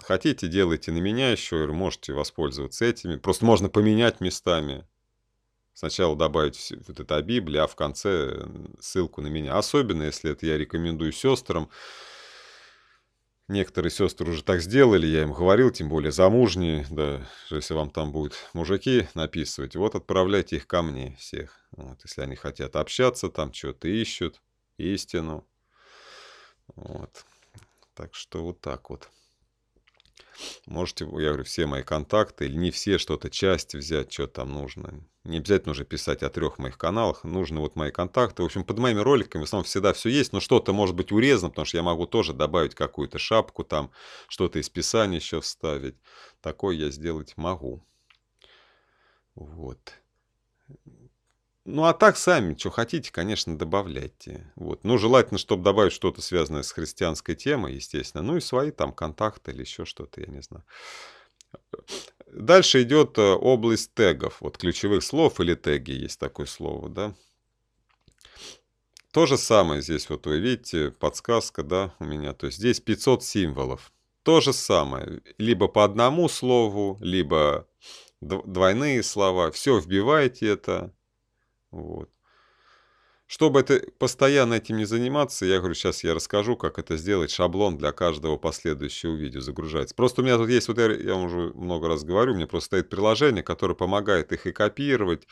Хотите, делайте на меня еще, можете воспользоваться этими. Просто можно поменять местами. Сначала добавить вот это Библия, а в конце ссылку на меня. Особенно, если это я рекомендую сестрам. Некоторые сестры уже так сделали, я им говорил, тем более замужние, да, если вам там будут мужики написывать, вот отправляйте их ко мне всех, вот, если они хотят общаться, там что-то ищут, истину, вот. Так что вот так вот. Можете, я говорю, все мои контакты, или не все, что-то, часть взять, что там нужно. Не обязательно уже писать о трех моих каналах, нужны вот мои контакты. В общем, под моими роликами в основном всегда все есть, но что-то может быть урезано, потому что я могу тоже добавить какую-то шапку там, что-то из писания еще вставить. Такое я сделать могу. Вот. Ну, а так сами, что хотите, конечно, добавляйте. Вот. Ну, желательно, чтобы добавить что-то связанное с христианской темой, естественно. Ну, и свои там контакты или еще что-то, я не знаю. Дальше идет э, область тегов, вот ключевых слов или теги, есть такое слово, да. То же самое здесь, вот вы видите, подсказка, да, у меня. То есть здесь 500 символов. То же самое, либо по одному слову, либо двойные слова. Все, вбиваете это, вот. Чтобы это, постоянно этим не заниматься, я говорю, сейчас я расскажу, как это сделать, шаблон для каждого последующего видео загружается. Просто у меня тут есть, вот я, я уже много раз говорю, у меня просто стоит приложение, которое помогает их и копировать.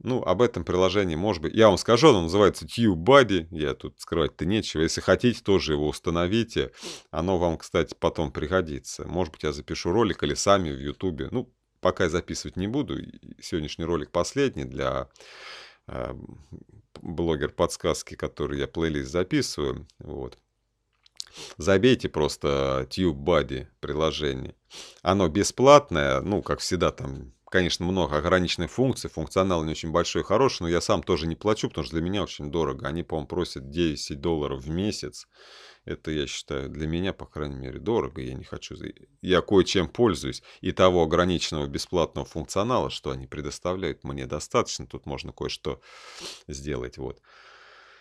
Ну, об этом приложении, может быть, я вам скажу, оно называется TubeBuddy, я тут скрывать-то нечего. Если хотите, тоже его установите, оно вам, кстати, потом пригодится. Может быть, я запишу ролик или сами в YouTube. Ну, пока я записывать не буду, сегодняшний ролик последний для а, блогер подсказки, который я плейлист записываю. Вот. Забейте просто TubeBuddy приложение. Оно бесплатное, ну, как всегда, там, конечно, много ограниченных функций, функционал не очень большой и хороший, но я сам тоже не плачу, потому что для меня очень дорого. Они, по-моему, просят 10 долларов в месяц. Это, я считаю, для меня, по крайней мере, дорого. Я не хочу... Я кое-чем пользуюсь. И того ограниченного бесплатного функционала, что они предоставляют, мне достаточно. Тут можно кое-что сделать. Вот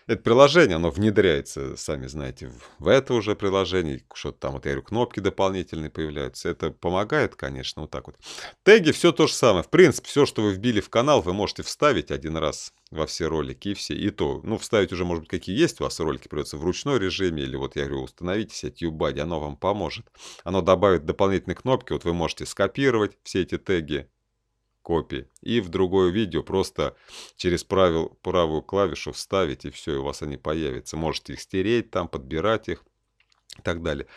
это приложение, оно внедряется, сами знаете, в, это уже приложение, что-то там, вот я говорю, кнопки дополнительные появляются, это помогает, конечно, вот так вот. Теги все то же самое, в принципе, все, что вы вбили в канал, вы можете вставить один раз во все ролики и все, и то, ну, вставить уже, может быть, какие есть у вас ролики, придется в ручной режиме, или вот я говорю, установите себе TubeBuddy, оно вам поможет, оно добавит дополнительные кнопки, вот вы можете скопировать все эти теги, копии. И в другое видео просто через правил, правую клавишу вставить, и все, и у вас они появятся. Можете их стереть, там подбирать их и так далее.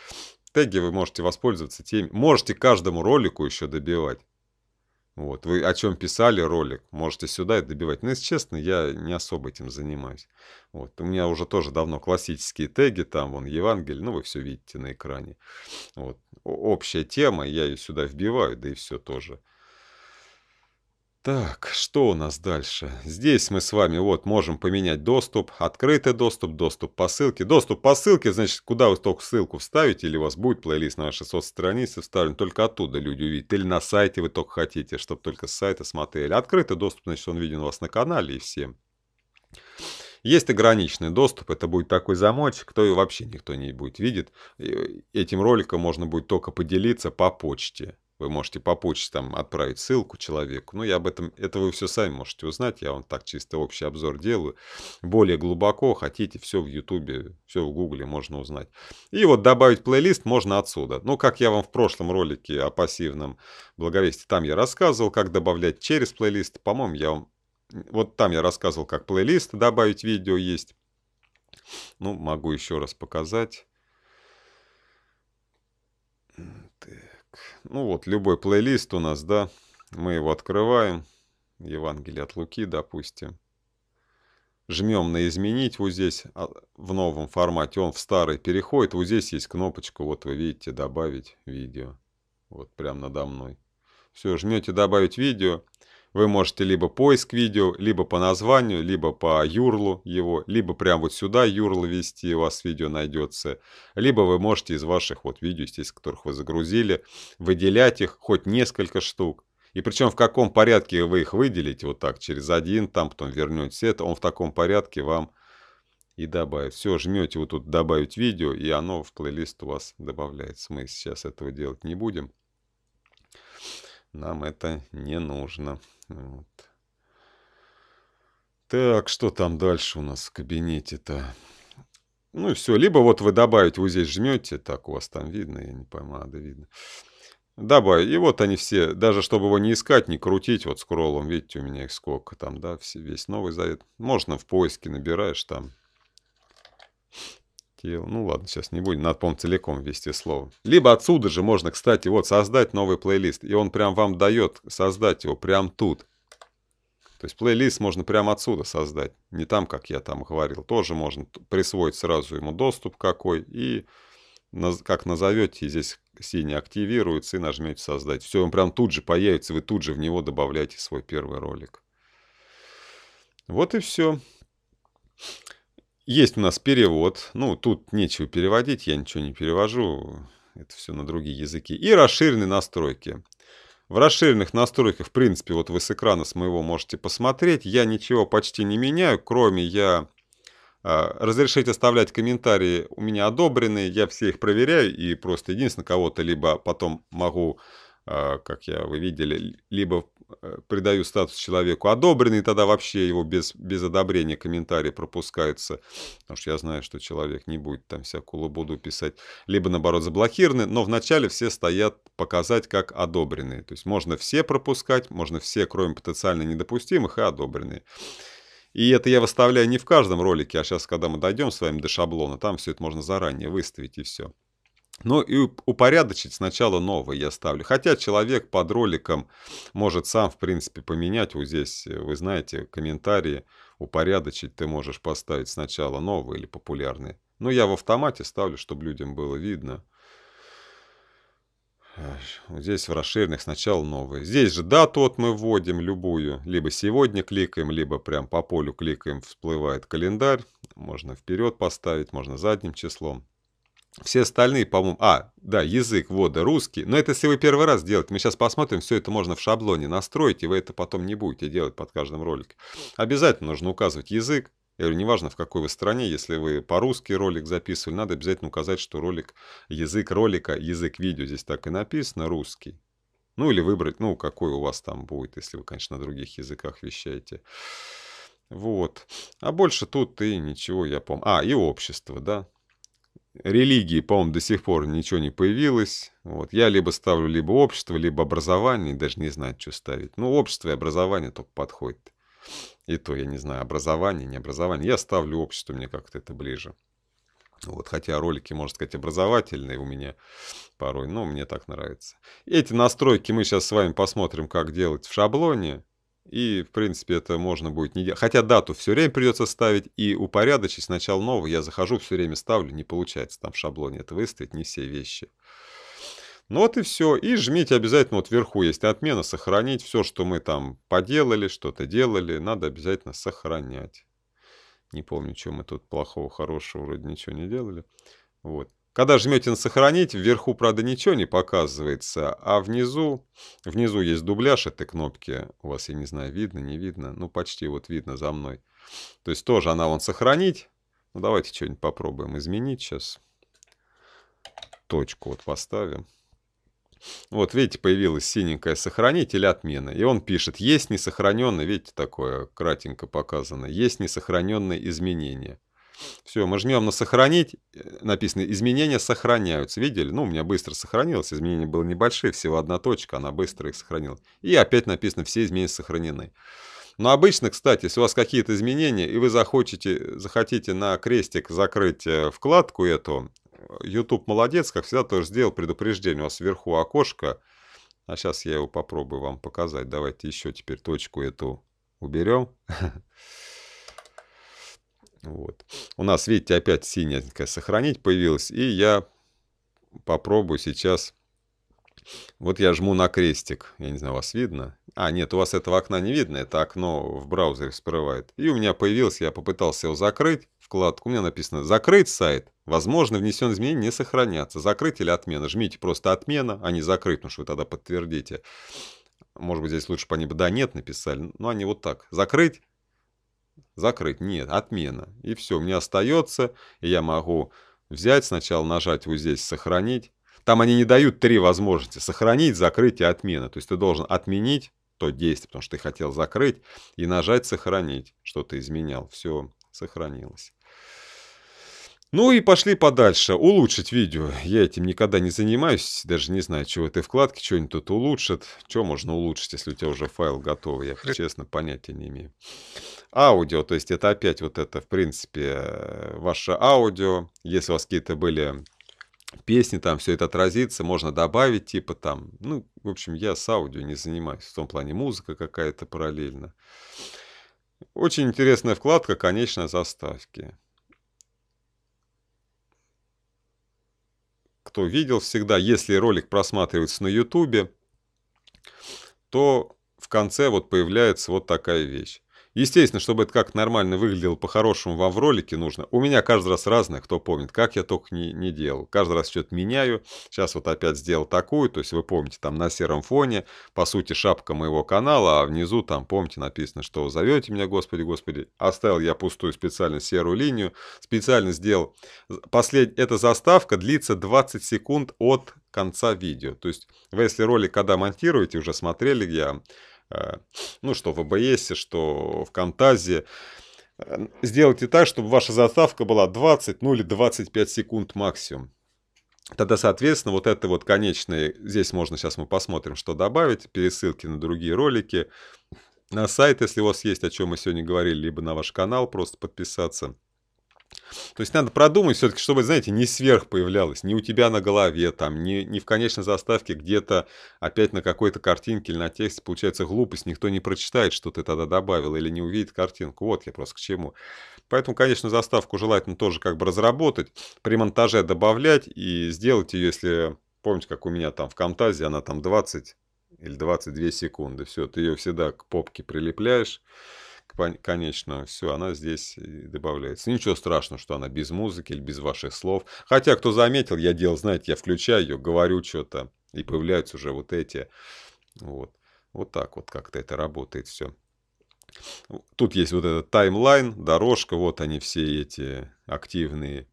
Теги вы можете воспользоваться теми. Можете каждому ролику еще добивать. Вот, вы о чем писали ролик, можете сюда и добивать. Но, ну, если честно, я не особо этим занимаюсь. Вот, у меня уже тоже давно классические теги, там вон Евангелие, ну, вы все видите на экране. Вот, общая тема, я ее сюда вбиваю, да и все тоже. Так, что у нас дальше? Здесь мы с вами вот можем поменять доступ, открытый доступ, доступ по ссылке. Доступ по ссылке, значит, куда вы только ссылку вставите, или у вас будет плейлист на вашей соцстранице вставлен, только оттуда люди увидят. Или на сайте вы только хотите, чтобы только с сайта смотрели. Открытый доступ, значит, он виден у вас на канале и всем. Есть ограниченный доступ, это будет такой замочек, кто и вообще никто не будет видит. Этим роликом можно будет только поделиться по почте. Вы можете по почте там отправить ссылку человеку. Но я об этом, это вы все сами можете узнать. Я вам так чисто общий обзор делаю. Более глубоко хотите, все в Ютубе, все в Гугле можно узнать. И вот добавить плейлист можно отсюда. Ну, как я вам в прошлом ролике о пассивном благовестии, там я рассказывал, как добавлять через плейлист. По-моему, я вам... Вот там я рассказывал, как плейлист добавить видео есть. Ну, могу еще раз показать. ну вот, любой плейлист у нас, да, мы его открываем, Евангелие от Луки, допустим, жмем на «Изменить» вот здесь, а, в новом формате, он в старый переходит, вот здесь есть кнопочка, вот вы видите, «Добавить видео», вот прямо надо мной. Все, жмете «Добавить видео», вы можете либо поиск видео, либо по названию, либо по юрлу его, либо прямо вот сюда юрло ввести, у вас видео найдется. Либо вы можете из ваших вот видео, естественно, которых вы загрузили, выделять их хоть несколько штук. И причем в каком порядке вы их выделите, вот так, через один, там потом вернете это, он в таком порядке вам и добавит. Все, жмете вот тут «Добавить видео», и оно в плейлист у вас добавляется. Мы сейчас этого делать не будем. Нам это не нужно. Вот. Так, что там дальше у нас в кабинете-то? Ну и все. Либо вот вы добавить, вы здесь жмете. Так, у вас там видно, я не пойму, а, да видно. Добавить. И вот они все, даже чтобы его не искать, не крутить, вот скроллом, видите, у меня их сколько там, да, все, весь Новый Завет. Можно в поиске набираешь там Кил. Ну ладно, сейчас не будем, надо, по целиком ввести слово. Либо отсюда же можно, кстати, вот создать новый плейлист, и он прям вам дает создать его прям тут. То есть плейлист можно прямо отсюда создать, не там, как я там говорил. Тоже можно присвоить сразу ему доступ какой, и как назовете, здесь синий активируется, и нажмете «Создать». Все, он прям тут же появится, вы тут же в него добавляете свой первый ролик. Вот и все. Есть у нас перевод. Ну, тут нечего переводить, я ничего не перевожу. Это все на другие языки. И расширенные настройки. В расширенных настройках, в принципе, вот вы с экрана с моего можете посмотреть. Я ничего почти не меняю, кроме я а, разрешить оставлять комментарии у меня одобренные, я все их проверяю и просто единственное кого-то либо потом могу а, как я, вы видели, либо э, придаю статус человеку одобренный, тогда вообще его без, без одобрения комментарии пропускаются, потому что я знаю, что человек не будет там всякую буду писать, либо наоборот заблокированы, но вначале все стоят показать как одобренные, то есть можно все пропускать, можно все, кроме потенциально недопустимых, и одобренные. И это я выставляю не в каждом ролике, а сейчас, когда мы дойдем с вами до шаблона, там все это можно заранее выставить и все но ну и упорядочить сначала новое я ставлю. Хотя человек под роликом может сам, в принципе, поменять. Вот здесь, э, вы знаете, комментарии упорядочить ты можешь поставить сначала новые или популярные. Но я в автомате ставлю, чтобы людям было видно. здесь в расширенных сначала новые. Здесь же дату вот мы вводим любую. Либо сегодня кликаем, либо прям по полю кликаем, всплывает календарь. Можно вперед поставить, можно задним числом. Все остальные, по-моему... А, да, язык, ввода русский. Но это если вы первый раз делаете. Мы сейчас посмотрим, все это можно в шаблоне настроить, и вы это потом не будете делать под каждым роликом. Обязательно нужно указывать язык. Я говорю, неважно, в какой вы стране, если вы по-русски ролик записывали, надо обязательно указать, что ролик, язык ролика, язык видео здесь так и написано, русский. Ну, или выбрать, ну, какой у вас там будет, если вы, конечно, на других языках вещаете. Вот. А больше тут и ничего, я помню. А, и общество, да религии, по-моему, до сих пор ничего не появилось. Вот. Я либо ставлю либо общество, либо образование, даже не знаю, что ставить. Ну, общество и образование только подходит. И то, я не знаю, образование, не образование. Я ставлю общество, мне как-то это ближе. Вот, хотя ролики, можно сказать, образовательные у меня порой, но мне так нравится. Эти настройки мы сейчас с вами посмотрим, как делать в шаблоне. И, в принципе, это можно будет не делать. Хотя дату все время придется ставить и упорядочить сначала нового. Я захожу, все время ставлю, не получается там в шаблоне это выставить, не все вещи. Ну вот и все. И жмите обязательно, вот вверху есть отмена, сохранить все, что мы там поделали, что-то делали, надо обязательно сохранять. Не помню, что мы тут плохого, хорошего, вроде ничего не делали. Вот. Когда жмете на «Сохранить», вверху, правда, ничего не показывается, а внизу... Внизу есть дубляж этой кнопки. У вас, я не знаю, видно, не видно. Ну, почти вот видно за мной. То есть тоже она вон «Сохранить». Ну, давайте что-нибудь попробуем изменить сейчас. Точку вот поставим. Вот, видите, появилась синенькая «Сохранить» или «Отмена». И он пишет «Есть несохраненные, видите, такое кратенько показано, «Есть несохраненные изменения. Все, мы жмем на сохранить, э, написано изменения сохраняются. Видели? Ну, у меня быстро сохранилось, изменения было небольшие, всего одна точка, она быстро их сохранила. И опять написано все изменения сохранены. Но обычно, кстати, если у вас какие-то изменения, и вы захотите, захотите на крестик закрыть э, вкладку эту, YouTube молодец, как всегда, тоже сделал предупреждение. У вас сверху окошко. А сейчас я его попробую вам показать. Давайте еще теперь точку эту уберем. Вот. У нас, видите, опять синенькая сохранить появилась. И я попробую сейчас... Вот я жму на крестик. Я не знаю, вас видно? А, нет, у вас этого окна не видно. Это окно в браузере всплывает. И у меня появился, я попытался его закрыть. Вкладку. У меня написано «Закрыть сайт». Возможно, внесен изменения не сохранятся. Закрыть или отмена. Жмите просто «Отмена», а не «Закрыть», потому что вы тогда подтвердите. Может быть, здесь лучше бы они бы «Да, нет» написали. Но они вот так. «Закрыть», закрыть. Нет, отмена. И все, мне остается, и я могу взять, сначала нажать вот здесь «Сохранить». Там они не дают три возможности – сохранить, закрыть и отмена. То есть ты должен отменить то действие, потому что ты хотел закрыть, и нажать «Сохранить», что ты изменял. Все сохранилось. Ну и пошли подальше, улучшить видео. Я этим никогда не занимаюсь, даже не знаю, чего этой вкладки, что они тут улучшат. Что можно улучшить, если у тебя уже файл готовый, я, честно, понятия не имею. Аудио, то есть это опять вот это, в принципе, э, ваше аудио. Если у вас какие-то были песни, там все это отразится, можно добавить, типа там, ну, в общем, я с аудио не занимаюсь, в том плане музыка какая-то параллельно. Очень интересная вкладка, конечно, заставки. кто видел всегда, если ролик просматривается на YouTube, то в конце вот появляется вот такая вещь. Естественно, чтобы это как нормально выглядело по-хорошему вам в ролике нужно. У меня каждый раз разное, кто помнит, как я только не, не делал. Каждый раз что-то меняю. Сейчас вот опять сделал такую, то есть вы помните, там на сером фоне, по сути, шапка моего канала, а внизу там, помните, написано, что «Зовете меня, Господи, Господи». Оставил я пустую специально серую линию, специально сделал. Послед... Эта заставка длится 20 секунд от конца видео. То есть вы, если ролик когда монтируете, уже смотрели я Э, ну, что в ABS, что в Камтазе. Э, сделайте так, чтобы ваша заставка была 20, ну или 25 секунд максимум. Тогда, соответственно, вот это вот конечное, здесь можно, сейчас мы посмотрим, что добавить, пересылки на другие ролики, на сайт, если у вас есть, о чем мы сегодня говорили, либо на ваш канал просто подписаться – то есть надо продумать все-таки, чтобы, знаете, не сверх появлялось, не у тебя на голове, там, не, не в конечной заставке где-то опять на какой-то картинке или на тексте получается глупость, никто не прочитает, что ты тогда добавил, или не увидит картинку. Вот я просто к чему. Поэтому, конечно, заставку желательно тоже как бы разработать, при монтаже добавлять и сделать ее, если, помните, как у меня там в Камтазе, она там 20 или 22 секунды. Все, ты ее всегда к попке прилепляешь конечно, все, она здесь добавляется. Ничего страшного, что она без музыки или без ваших слов. Хотя, кто заметил, я делал, знаете, я включаю ее, говорю что-то, и появляются уже вот эти. Вот, вот так вот как-то это работает все. Тут есть вот этот таймлайн, дорожка, вот они все эти активные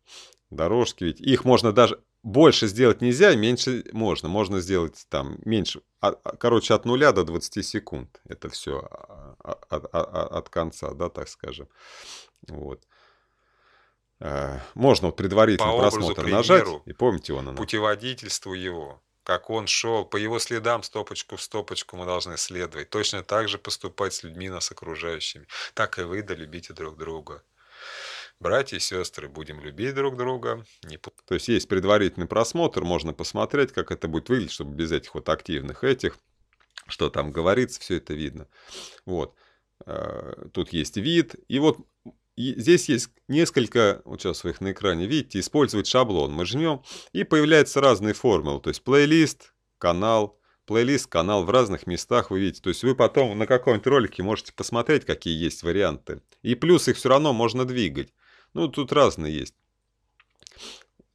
дорожки. Ведь их можно даже больше сделать нельзя, меньше можно. Можно сделать там меньше, а, а, короче, от 0 до 20 секунд это все а, от, от, конца, да, так скажем. Вот. Э, можно вот предварительно по просмотр образу, нажать, и помните он. Путеводительству его, как он шел, по его следам стопочку в стопочку мы должны следовать. Точно так же поступать с людьми нас окружающими. Так и вы да любите друг друга. Братья и сестры, будем любить друг друга. Не... То есть есть предварительный просмотр, можно посмотреть, как это будет выглядеть, чтобы без этих вот активных этих что там говорится, все это видно. Вот. Э, тут есть вид. И вот здесь есть несколько, вот сейчас вы их на экране видите, использовать шаблон. Мы жмем, и появляются разные формулы. То есть плейлист, канал, плейлист, канал в разных местах вы видите. То есть вы потом на каком-нибудь ролике можете посмотреть, какие есть варианты. И плюс их все равно можно двигать. Ну, тут разные есть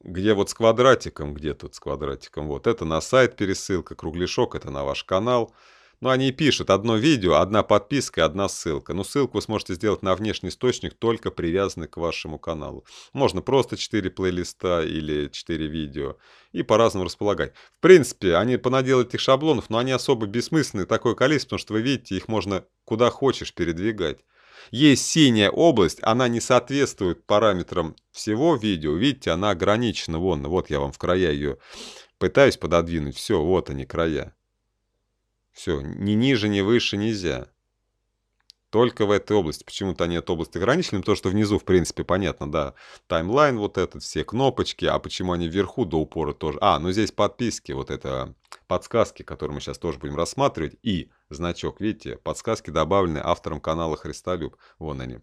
где вот с квадратиком, где тут с квадратиком, вот это на сайт пересылка, кругляшок это на ваш канал. Ну, они пишут одно видео, одна подписка одна ссылка. Но ну, ссылку вы сможете сделать на внешний источник, только привязанный к вашему каналу. Можно просто 4 плейлиста или 4 видео и по-разному располагать. В принципе, они понаделали этих шаблонов, но они особо бессмысленны такое количество, потому что вы видите, их можно куда хочешь передвигать. Есть синяя область, она не соответствует параметрам всего видео. Видите, она ограничена. Вон, вот я вам в края ее пытаюсь пододвинуть. Все, вот они, края. Все, ни ниже, ни выше нельзя. Только в этой области. Почему-то они эту область ограничены, То, что внизу, в принципе, понятно, да, таймлайн вот этот, все кнопочки. А почему они вверху до упора тоже? А, ну здесь подписки, вот это подсказки, которые мы сейчас тоже будем рассматривать, и значок, видите, подсказки добавлены автором канала Христолюб, вон они.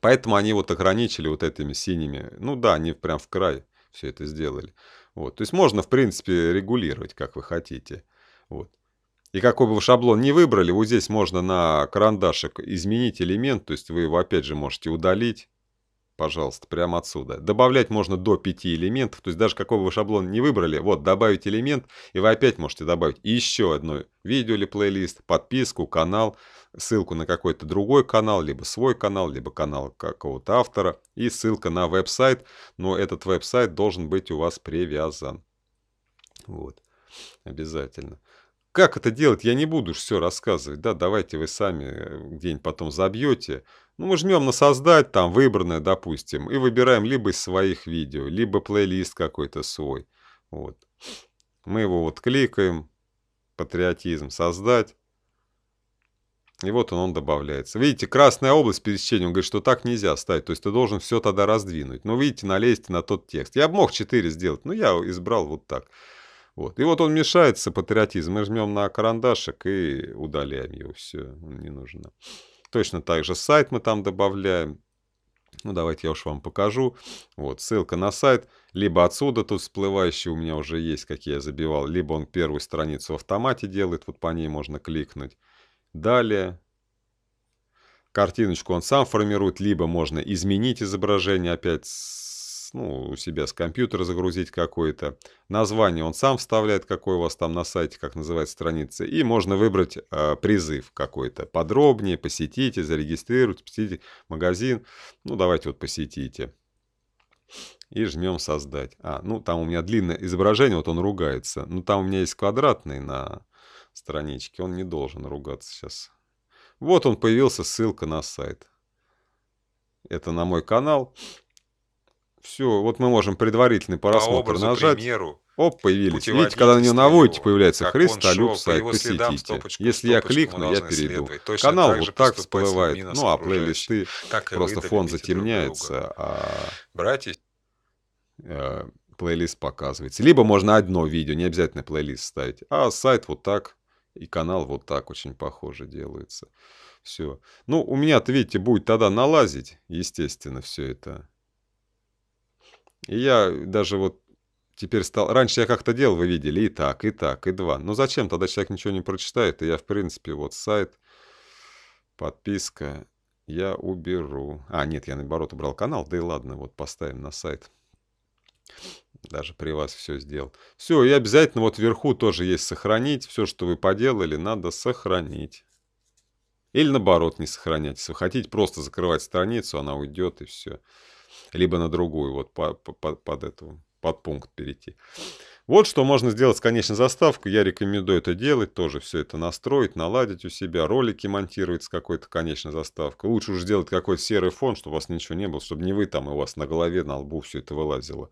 Поэтому они вот ограничили вот этими синими, ну да, они прям в край все это сделали. Вот, то есть можно, в принципе, регулировать, как вы хотите. Вот. И какой бы вы шаблон не выбрали, вот здесь можно на карандашик изменить элемент, то есть вы его опять же можете удалить, пожалуйста, прямо отсюда. Добавлять можно до 5 элементов, то есть даже какой бы вы шаблон не выбрали, вот, добавить элемент, и вы опять можете добавить еще одно видео или плейлист, подписку, канал, ссылку на какой-то другой канал, либо свой канал, либо канал какого-то автора, и ссылка на веб-сайт, но этот веб-сайт должен быть у вас привязан. Вот, обязательно. Как это делать, я не буду все рассказывать. Да, давайте вы сами где-нибудь потом забьете. Ну, мы жмем на создать, там, выбранное, допустим, и выбираем либо из своих видео, либо плейлист какой-то свой. Вот. Мы его вот кликаем, патриотизм создать. И вот он, он добавляется. Видите, красная область пересечения, он говорит, что так нельзя ставить, то есть ты должен все тогда раздвинуть. Ну, видите, налезьте на тот текст. Я мог 4 сделать, но я избрал вот так. Вот. И вот он мешается, патриотизм. Мы жмем на карандашик и удаляем его. Все, не нужно. Точно так же сайт мы там добавляем. Ну, давайте я уж вам покажу. Вот, ссылка на сайт. Либо отсюда тут всплывающий у меня уже есть, как я забивал. Либо он первую страницу в автомате делает. Вот по ней можно кликнуть. Далее. Картиночку он сам формирует. Либо можно изменить изображение опять ну, у себя с компьютера загрузить какое-то. Название он сам вставляет, какое у вас там на сайте, как называется страница. И можно выбрать э, призыв какой-то подробнее, посетите, зарегистрируйте, посетите магазин. Ну, давайте вот посетите. И жмем «Создать». А, ну, там у меня длинное изображение, вот он ругается. Ну, там у меня есть квадратный на страничке, он не должен ругаться сейчас. Вот он появился, ссылка на сайт. Это на мой канал. Все, вот мы можем предварительный по рассмотру нажать. Примеру, Оп, появились. Видите, когда на нее наводите, появляется Христолюб, сайт посетите. Если я кликну, я перейду. Канал вот так всплывает. Ну, а плейлисты, просто фон затемняется, а... Братья э, плейлист показывается. Либо можно одно видео, не обязательно плейлист ставить. А сайт вот так и канал вот так очень похоже делается. Все. Ну, у меня-то, видите, будет тогда налазить, естественно, все это. И я даже вот теперь стал... Раньше я как-то делал, вы видели, и так, и так, и два. Но зачем? Тогда человек ничего не прочитает. И я, в принципе, вот сайт, подписка, я уберу. А, нет, я наоборот убрал канал. Да и ладно, вот поставим на сайт. Даже при вас все сделал. Все, и обязательно вот вверху тоже есть сохранить. Все, что вы поделали, надо сохранить. Или наоборот не сохранять. Если вы хотите просто закрывать страницу, она уйдет и все либо на другую, вот по, по, под эту, под пункт перейти. Вот что можно сделать с конечной заставкой. Я рекомендую это делать, тоже все это настроить, наладить у себя, ролики монтировать с какой-то конечной заставкой. Лучше уже сделать какой-то серый фон, чтобы у вас ничего не было, чтобы не вы там, и у вас на голове, на лбу все это вылазило.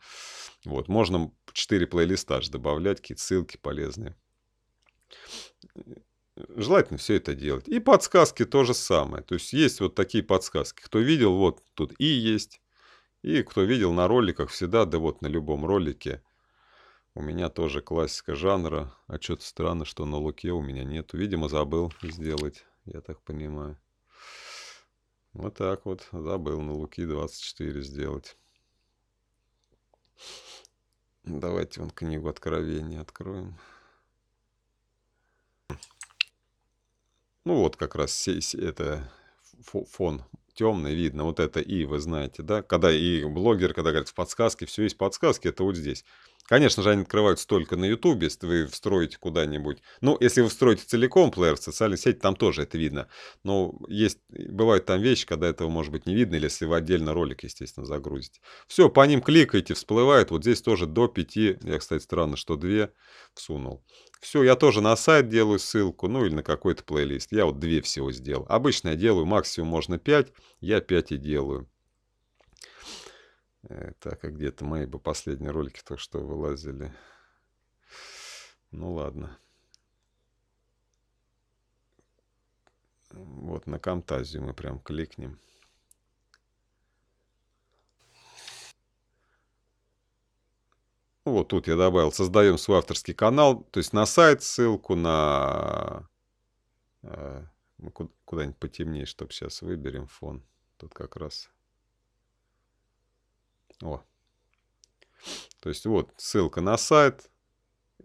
Вот, можно 4 плейлиста аж добавлять, какие-то ссылки полезные. Желательно все это делать. И подсказки то же самое. То есть есть вот такие подсказки. Кто видел, вот тут и есть и кто видел на роликах всегда, да вот на любом ролике, у меня тоже классика жанра. А что-то странно, что на луке у меня нету. Видимо, забыл сделать, я так понимаю. Вот так вот, забыл на луки 24 сделать. Давайте вон книгу Откровения откроем. Ну вот как раз это фон темный видно, вот это и, вы знаете, да, когда и блогер, когда говорит в подсказке, все есть подсказки, это вот здесь. Конечно же, они открываются только на YouTube, если вы встроите куда-нибудь. Ну, если вы встроите целиком плеер в социальной сети, там тоже это видно. Но есть, бывают там вещи, когда этого может быть не видно, или если вы отдельно ролик, естественно, загрузите. Все, по ним кликаете, всплывает. Вот здесь тоже до 5, я, кстати, странно, что 2 всунул. Все, я тоже на сайт делаю ссылку, ну или на какой-то плейлист. Я вот две всего сделал. Обычно я делаю максимум можно 5, я 5 и делаю. Э, так, а где-то мои бы последние ролики то что вылазили. Ну ладно. Вот на Камтазию мы прям кликнем. Вот тут я добавил, создаем свой авторский канал, то есть на сайт ссылку, на... Э, куда-нибудь потемнее, чтобы сейчас выберем фон. Тут как раз о. То есть вот ссылка на сайт.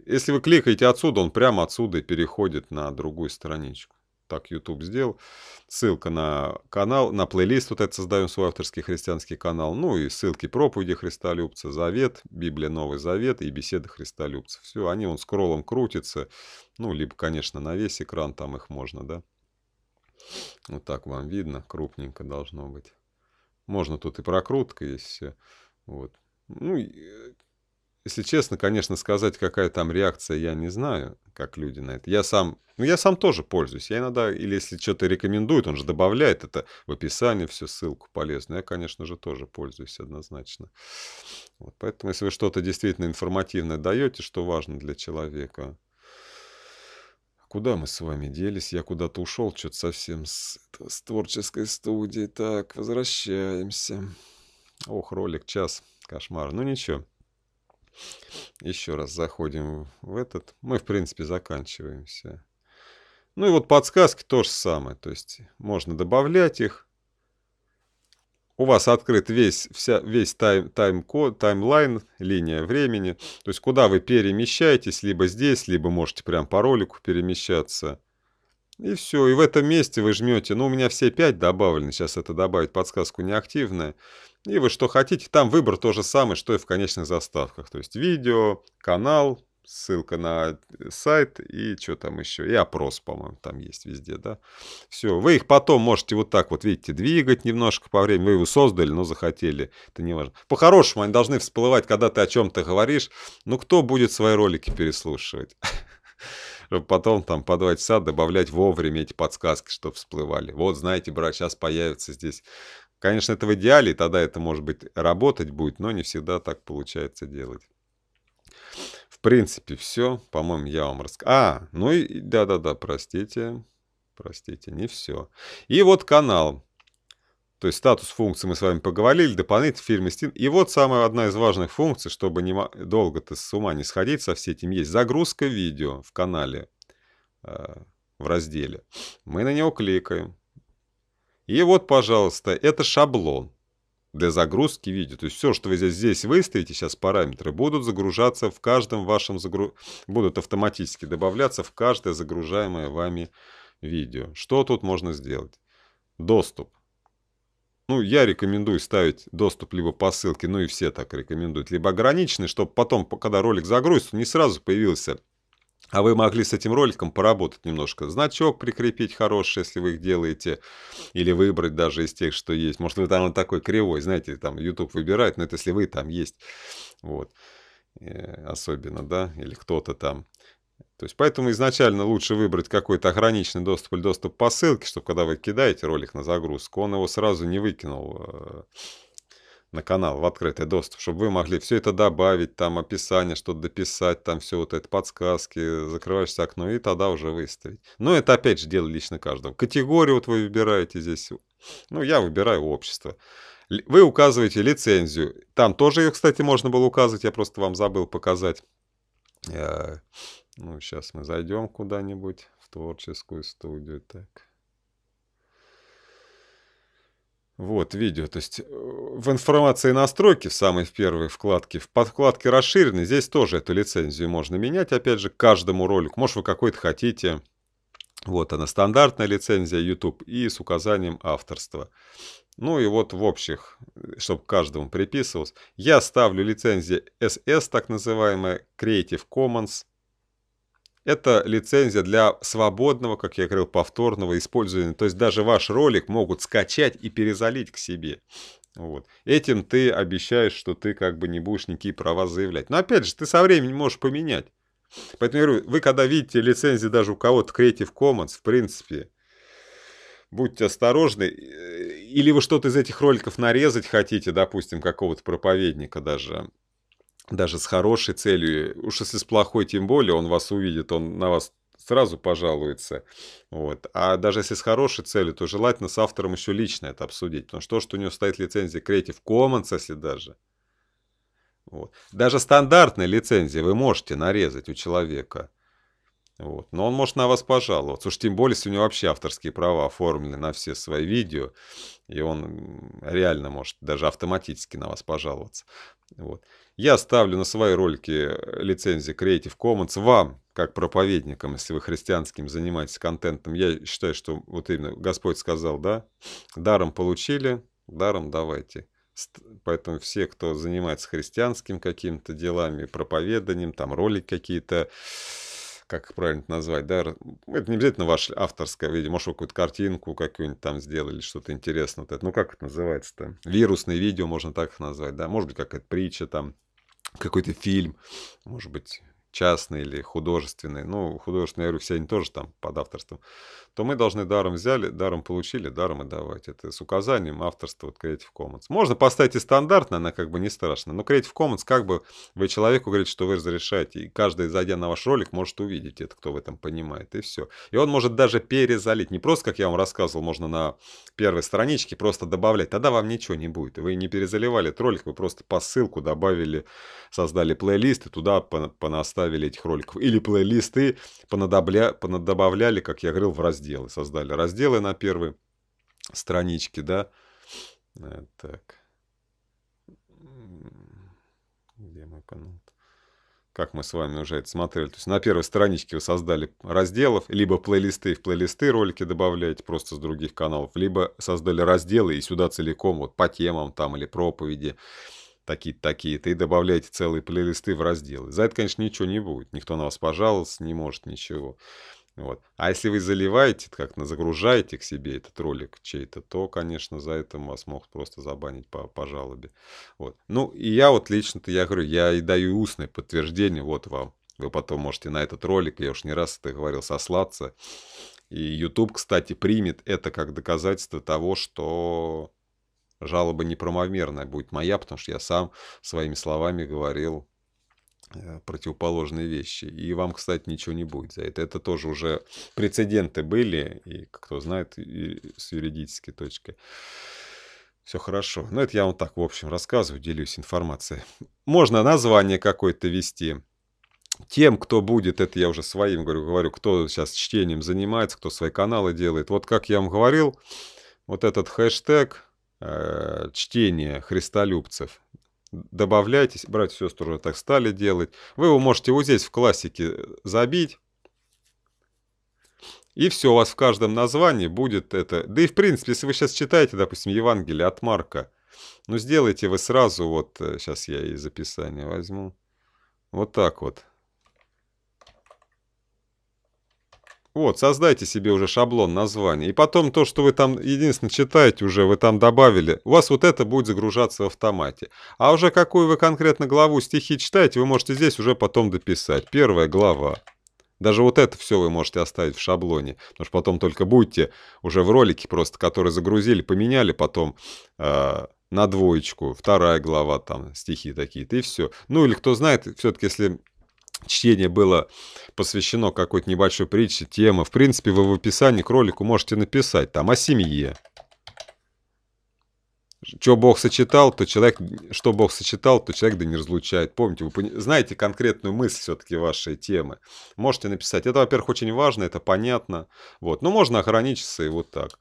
Если вы кликаете отсюда, он прямо отсюда и переходит на другую страничку. Так YouTube сделал. Ссылка на канал, на плейлист вот этот создаем свой авторский христианский канал. Ну и ссылки проповеди Христолюбца, Завет, Библия Новый Завет и беседы Христолюбца. Все, они он скроллом крутятся. Ну, либо, конечно, на весь экран там их можно, да. Вот так вам видно, крупненько должно быть. Можно тут и прокрутка есть все. Вот. Ну, э, если честно, конечно, сказать, какая там реакция, я не знаю, как люди на это. Я сам, ну, я сам тоже пользуюсь. Я иногда, или если что-то рекомендует, он же добавляет это в описание, всю ссылку полезную. Я, конечно же, тоже пользуюсь однозначно. Вот, поэтому, если вы что-то действительно информативное даете, что важно для человека, куда мы с вами делись? Я куда-то ушел, что-то совсем с, с творческой студии. Так, возвращаемся. Ох, ролик, час, кошмар. Ну ничего. Еще раз заходим в этот. Мы, в принципе, заканчиваемся. Ну и вот подсказки то же самое. То есть можно добавлять их. У вас открыт весь, вся, весь тайм, тайм таймлайн, линия времени. То есть куда вы перемещаетесь, либо здесь, либо можете прям по ролику перемещаться. И все, и в этом месте вы жмете, ну у меня все 5 добавлены, сейчас это добавить подсказку неактивная. И вы что хотите, там выбор то же самое, что и в конечных заставках. То есть видео, канал, ссылка на э, сайт и что там еще, и опрос, по-моему, там есть везде, да. Все, вы их потом можете вот так вот, видите, двигать немножко по времени, вы его создали, но захотели, это не важно. По-хорошему они должны всплывать, когда ты о чем-то говоришь, ну кто будет свои ролики переслушивать? чтобы потом там по два часа добавлять вовремя эти подсказки, чтобы всплывали. Вот, знаете, брат, сейчас появится здесь Конечно, это в идеале, тогда это, может быть, работать будет, но не всегда так получается делать. В принципе, все. По-моему, я вам рассказал. А, ну и да-да-да, простите. Простите, не все. И вот канал. То есть статус функции мы с вами поговорили, дополнительный фирмы Steam. И вот самая одна из важных функций, чтобы не долго то с ума не сходить со всем этим, есть загрузка видео в канале, э, в разделе. Мы на него кликаем. И вот, пожалуйста, это шаблон. Для загрузки видео. То есть все, что вы здесь, выставите, сейчас параметры, будут загружаться в каждом вашем загру... будут автоматически добавляться в каждое загружаемое вами видео. Что тут можно сделать? Доступ. Ну, я рекомендую ставить доступ либо по ссылке, ну и все так рекомендуют, либо ограниченный, чтобы потом, когда ролик загрузится, не сразу появился а вы могли с этим роликом поработать немножко. Значок прикрепить хороший, если вы их делаете. Или выбрать даже из тех, что есть. Может, вы там такой кривой, знаете, там YouTube выбирает, но это если вы там есть. Вот. Э, особенно, да, или кто-то там. То есть, поэтому изначально лучше выбрать какой-то ограниченный доступ или доступ по ссылке, чтобы когда вы кидаете ролик на загрузку, он его сразу не выкинул э, на канал в открытый доступ, чтобы вы могли все это добавить, там описание, что-то дописать, там все вот это, подсказки, закрываешься окно и тогда уже выставить. Но это опять же дело лично каждого. Категорию вот вы выбираете здесь, ну я выбираю общество. Вы указываете лицензию. Там тоже ее, кстати, можно было указывать, я просто вам забыл показать. Э, ну, сейчас мы зайдем куда-нибудь в творческую студию. Так. Вот, видео, то есть э, в информации настройки, в самой в первой вкладке, в подкладке расширенной, здесь тоже эту лицензию можно менять, опять же, к каждому ролику. Может, вы какой-то хотите. Вот она, стандартная лицензия YouTube и с указанием авторства. Ну и вот в общих, чтобы каждому приписывалось. Я ставлю лицензию SS, так называемая, Creative Commons – это лицензия для свободного, как я говорил, повторного использования. То есть даже ваш ролик могут скачать и перезалить к себе. Вот. Этим ты обещаешь, что ты как бы не будешь никакие права заявлять. Но опять же, ты со временем можешь поменять. Поэтому я говорю, вы когда видите лицензии даже у кого-то Creative Commons, в принципе, будьте осторожны. Или вы что-то из этих роликов нарезать хотите, допустим, какого-то проповедника даже даже с хорошей целью, уж если с плохой тем более, он вас увидит, он на вас сразу пожалуется. Вот. А даже если с хорошей целью, то желательно с автором еще лично это обсудить. Потому что то, что у него стоит лицензия Creative Commons, если даже. Вот. Даже стандартной лицензии вы можете нарезать у человека. Вот. Но он может на вас пожаловаться. Уж тем более, если у него вообще авторские права оформлены на все свои видео, и он реально может даже автоматически на вас пожаловаться. Вот. Я ставлю на свои ролики э, лицензии Creative Commons вам, как проповедникам, если вы христианским занимаетесь контентом. Я считаю, что вот именно Господь сказал, да, даром получили, даром давайте. Поэтому все, кто занимается христианским какими-то делами, проповеданием, там ролики какие-то, как их правильно назвать, да, это не обязательно ваше авторское видимо, может, какую-то картинку какую-нибудь там сделали, что-то интересное, вот это. ну как это называется-то? Вирусные видео, можно так их назвать, да, может быть, какая-то притча там, какой-то фильм, может быть, частный или художественный, ну, художественный, я говорю, все они тоже там под авторством, то мы должны даром взяли, даром получили, даром и давать. Это с указанием авторства вот Creative Commons. Можно поставить и стандартно, она как бы не страшна, но Creative Commons как бы вы человеку говорите, что вы разрешаете, и каждый, зайдя на ваш ролик, может увидеть это, кто в этом понимает, и все. И он может даже перезалить. Не просто, как я вам рассказывал, можно на первой страничке просто добавлять, тогда вам ничего не будет. Вы не перезаливали этот ролик, вы просто по ссылку добавили, создали плейлист и туда понаставили добавили этих роликов. Или плейлисты понадобля... понадобавляли, как я говорил, в разделы. Создали разделы на первой страничке, да. Э, так. Где мой канал? Как мы с вами уже это смотрели. То есть на первой страничке вы создали разделов, либо плейлисты в плейлисты ролики добавляете просто с других каналов, либо создали разделы и сюда целиком вот по темам там или проповеди такие-то, такие-то, и добавляете целые плейлисты в разделы. За это, конечно, ничего не будет. Никто на вас пожаловаться не может, ничего. Вот. А если вы заливаете, как на загружаете к себе этот ролик чей-то, то, конечно, за это вас могут просто забанить по, по жалобе. Вот. Ну, и я вот лично-то, я говорю, я и даю устное подтверждение, вот вам. Вы потом можете на этот ролик, я уж не раз это говорил, сослаться. И YouTube, кстати, примет это как доказательство того, что Жалоба неправомерная будет моя, потому что я сам своими словами говорил э, противоположные вещи. И вам, кстати, ничего не будет за это. Это тоже уже прецеденты были, и кто знает, и с юридической точки. Все хорошо. Но ну, это я вам так, в общем, рассказываю, делюсь информацией. Можно название какое-то вести. Тем, кто будет, это я уже своим говорю, говорю, кто сейчас чтением занимается, кто свои каналы делает. Вот как я вам говорил, вот этот хэштег э, чтение христолюбцев. Добавляйтесь, братья и сестры уже так стали делать. Вы его можете вот здесь в классике э, забить. И все, у вас в каждом названии будет это. Да и в принципе, если вы сейчас читаете, допустим, Евангелие от Марка, ну сделайте вы сразу, вот сейчас э, я из описания возьму, вот так вот. Вот, создайте себе уже шаблон названия. И потом то, что вы там единственно читаете уже, вы там добавили, у вас вот это будет загружаться в автомате. А уже какую вы конкретно главу стихи читаете, вы можете здесь уже потом дописать. Первая глава. Даже вот это все вы можете оставить в шаблоне, потому что потом только будете уже в ролике просто, который загрузили, поменяли потом э, на двоечку, вторая глава там, стихи такие-то и все. Ну или кто знает, все-таки если чтение было посвящено какой-то небольшой притче, тема. В принципе, вы в описании к ролику можете написать там о семье. Что Бог сочетал, то человек, что Бог сочетал, то человек да не разлучает. Помните, вы знаете конкретную мысль все-таки вашей темы. Можете написать. Это, во-первых, очень важно, это понятно. Вот. Но можно ограничиться и вот так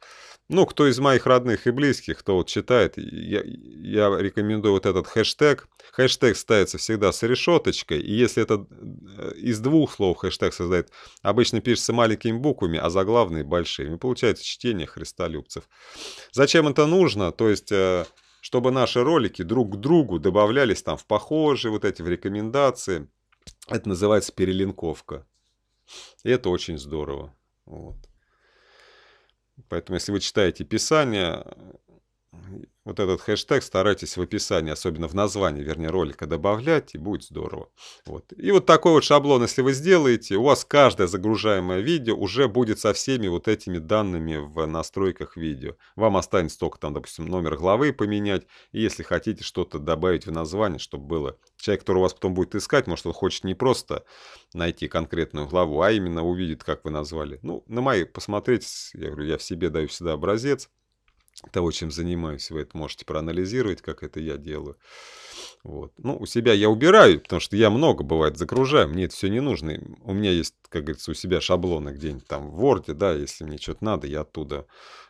ну, кто из моих родных и близких, кто вот читает, я, я рекомендую вот этот хэштег. Хэштег ставится всегда с решеточкой, и если это э, из двух слов хэштег создает, обычно пишется маленькими буквами, а заглавные большими. Получается чтение христолюбцев. Зачем это нужно? То есть э, чтобы наши ролики друг к другу добавлялись там в похожие, вот эти в рекомендации. Это называется перелинковка. И это очень здорово. Вот. Поэтому, если вы читаете Писание, вот этот хэштег старайтесь в описании, особенно в названии, вернее, ролика добавлять, и будет здорово. Вот. И вот такой вот шаблон, если вы сделаете, у вас каждое загружаемое видео уже будет со всеми вот этими данными в настройках видео. Вам останется только там, допустим, номер главы поменять, и если хотите что-то добавить в название, чтобы было. Человек, который у вас потом будет искать, может, он хочет не просто найти конкретную главу, а именно увидит, как вы назвали. Ну, на мои посмотрите, я говорю, я в себе даю всегда образец, того, чем занимаюсь, вы это можете проанализировать, как это я делаю. Вот. Ну, у себя я убираю, потому что я много, бывает, загружаю, мне это все не нужно. У меня есть, как говорится, у себя шаблоны где-нибудь там в Word, да, если мне что-то надо, я оттуда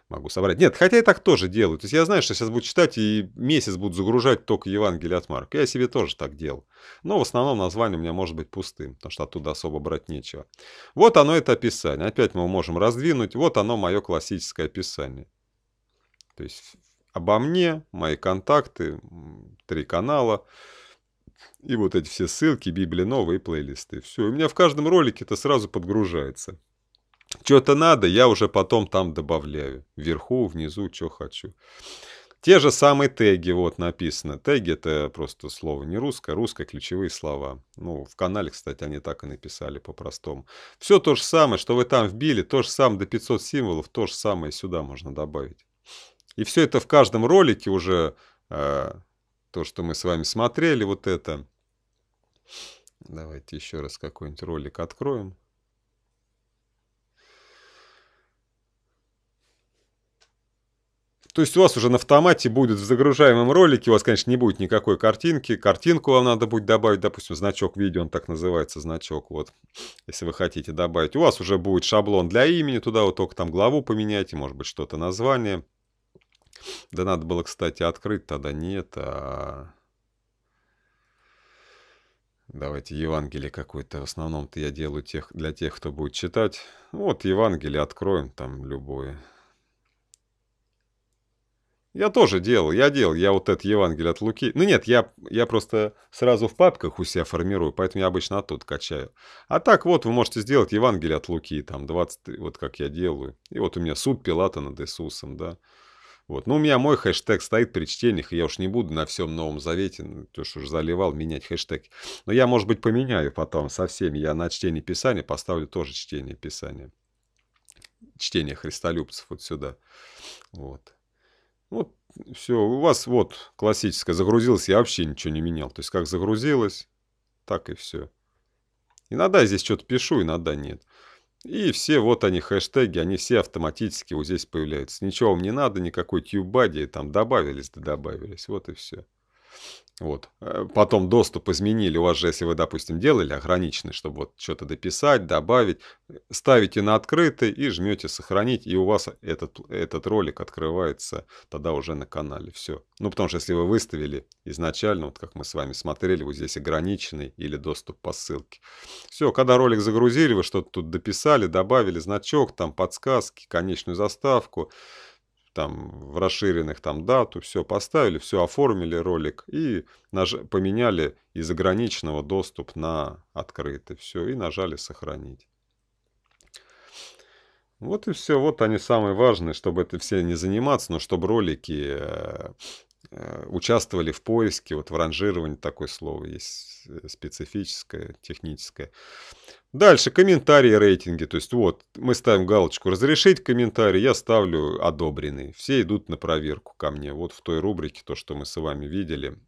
могу собрать. Нет, хотя я так тоже делаю. То есть я знаю, что сейчас буду читать и месяц буду загружать только Евангелие от Марка. Я себе тоже так делал. Но в основном название у меня может быть пустым, потому что оттуда особо брать нечего. Вот оно это описание. Опять мы можем раздвинуть. Вот оно мое классическое описание. То есть обо мне, мои контакты, три канала и вот эти все ссылки, библии новые, плейлисты. Все, у меня в каждом ролике это сразу подгружается. Что-то надо, я уже потом там добавляю. Вверху, внизу, что хочу. Те же самые теги, вот написано. Теги это просто слово не русское, русское ключевые слова. Ну, в канале, кстати, они так и написали по-простому. Все то же самое, что вы там вбили, то же самое до 500 символов, то же самое сюда можно добавить. И все это в каждом ролике уже, э, то, что мы с вами смотрели, вот это. Давайте еще раз какой-нибудь ролик откроем. То есть у вас уже на автомате будет в загружаемом ролике, у вас, конечно, не будет никакой картинки. Картинку вам надо будет добавить, допустим, значок видео, он так называется, значок, вот, если вы хотите добавить. У вас уже будет шаблон для имени, туда вот только там главу поменяйте, может быть, что-то название. Да надо было, кстати, открыть, тогда нет, а... Давайте Евангелие какое-то. В основном-то я делаю тех, для тех, кто будет читать. Вот Евангелие откроем там любое. Я тоже делал, я делал, я вот это Евангелие от Луки. Ну нет, я, я просто сразу в папках у себя формирую, поэтому я обычно оттуда качаю. А так вот вы можете сделать Евангелие от Луки, там 20, вот как я делаю. И вот у меня суд Пилата над Иисусом, да. Вот. Ну, у меня мой хэштег стоит при чтениях, и я уж не буду на всем Новом Завете, ну, то что уж заливал, менять хэштеги. Но я, может быть, поменяю потом со всеми. Я на чтение Писания поставлю тоже чтение Писания. Чтение христолюбцев вот сюда. Вот. Вот, ну, все. У вас вот классическое. Загрузилось, я вообще ничего не менял. То есть, как загрузилось, так и все. Иногда я здесь что-то пишу, иногда нет. И все вот они хэштеги, они все автоматически вот здесь появляются. Ничего вам не надо, никакой тьюбади, там добавились да добавились, вот и все. Вот. Э, потом доступ изменили. У вас же, если вы, допустим, делали ограниченный, чтобы вот что-то дописать, добавить, э, ставите на открытый и жмете сохранить, и у вас этот, этот ролик открывается тогда уже на канале. Все. Ну, потому что если вы выставили изначально, вот как мы с вами смотрели, вот здесь ограниченный или доступ по ссылке. Все, когда ролик загрузили, вы что-то тут дописали, добавили значок, там подсказки, конечную заставку там в расширенных там дату, все поставили, все оформили ролик и наж... поменяли из ограниченного доступ на открытый, все, и нажали сохранить. Вот и все, вот они самые важные, чтобы это все не заниматься, но чтобы ролики э, Э, участвовали в поиске, вот в ранжировании такое слово есть э, специфическое, техническое. Дальше комментарии, рейтинги. То есть вот мы ставим галочку «Разрешить комментарий», я ставлю «Одобренный». Все идут на проверку ко мне. Вот в той рубрике, то, что мы с вами видели,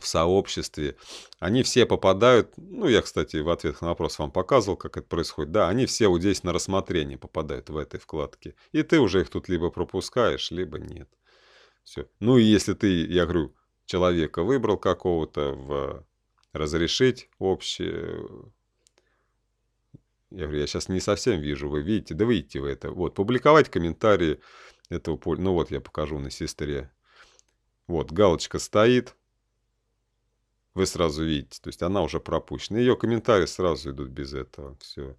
в сообществе. Они все попадают, ну, я, кстати, в ответ на вопрос вам показывал, как это происходит. Да, они все вот здесь на рассмотрение попадают в этой вкладке. И ты уже их тут либо пропускаешь, либо нет. Все. Ну и если ты, я говорю, человека выбрал какого-то в э, разрешить общее... Я говорю, я сейчас не совсем вижу, вы видите, да видите вы это. Вот, публиковать комментарии этого поля. Ну вот, я покажу на сестре. Вот, галочка стоит. Вы сразу видите, то есть она уже пропущена. Ее комментарии сразу идут без этого. Все.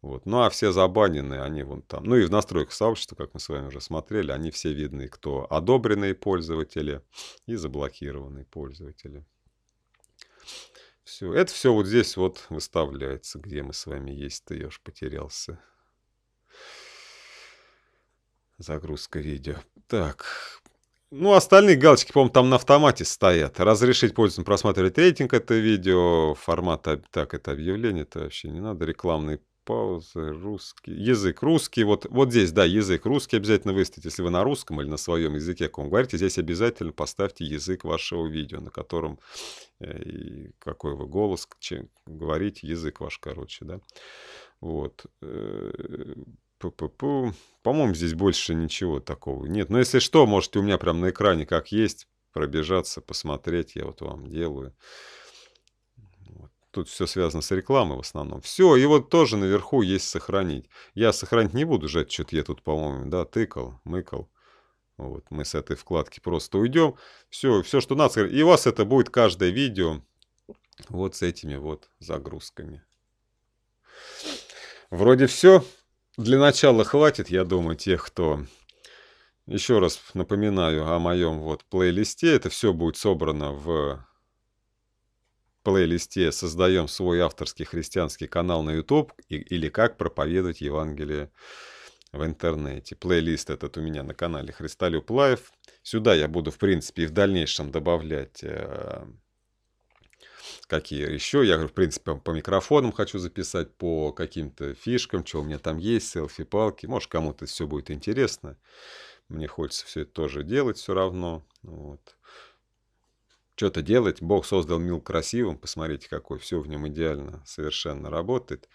Вот. Ну, а все забаненные, они вон там. Ну, и в настройках сообщества, как мы с вами уже смотрели, они все видны, кто одобренные пользователи и заблокированные пользователи. Все. Это все вот здесь вот выставляется, где мы с вами есть. Ты, уж потерялся. Загрузка видео. Так, ну, остальные галочки, по-моему, там на автомате стоят. Разрешить пользователям просматривать рейтинг это видео, формат, а, так, это объявление, это вообще не надо, рекламные паузы, русский, язык, русский, вот, вот здесь, да, язык, русский обязательно выставить, если вы на русском или на своем языке, как вы говорите, здесь обязательно поставьте язык вашего видео, на котором, э, и какой вы голос, чем, говорите, язык ваш, короче, да, вот, э, по-моему, здесь больше ничего такого нет. Но если что, можете у меня прям на экране как есть пробежаться, посмотреть, я вот вам делаю. Тут все связано с рекламой в основном. Все, и вот тоже наверху есть сохранить. Я сохранить не буду жать, что-то я тут, по-моему, да, тыкал, мыкал. Вот, мы с этой вкладки просто уйдем. Все, все, что надо. И у вас это будет каждое видео вот с этими вот загрузками. Вроде все. Для начала хватит, я думаю, тех, кто... Еще раз напоминаю о моем вот плейлисте. Это все будет собрано в плейлисте «Создаем свой авторский христианский канал на YouTube» или «Как проповедовать Евангелие в интернете». Плейлист этот у меня на канале «Христолюб Лайф». Сюда я буду, в принципе, и в дальнейшем добавлять э, какие еще. Я говорю, в принципе, по микрофонам хочу записать, по каким-то фишкам, что у меня там есть, селфи-палки. Может, кому-то все будет интересно. Мне хочется все это тоже делать все равно. Вот что-то делать. Бог создал мил красивым, посмотрите какой, все в нем идеально, совершенно работает.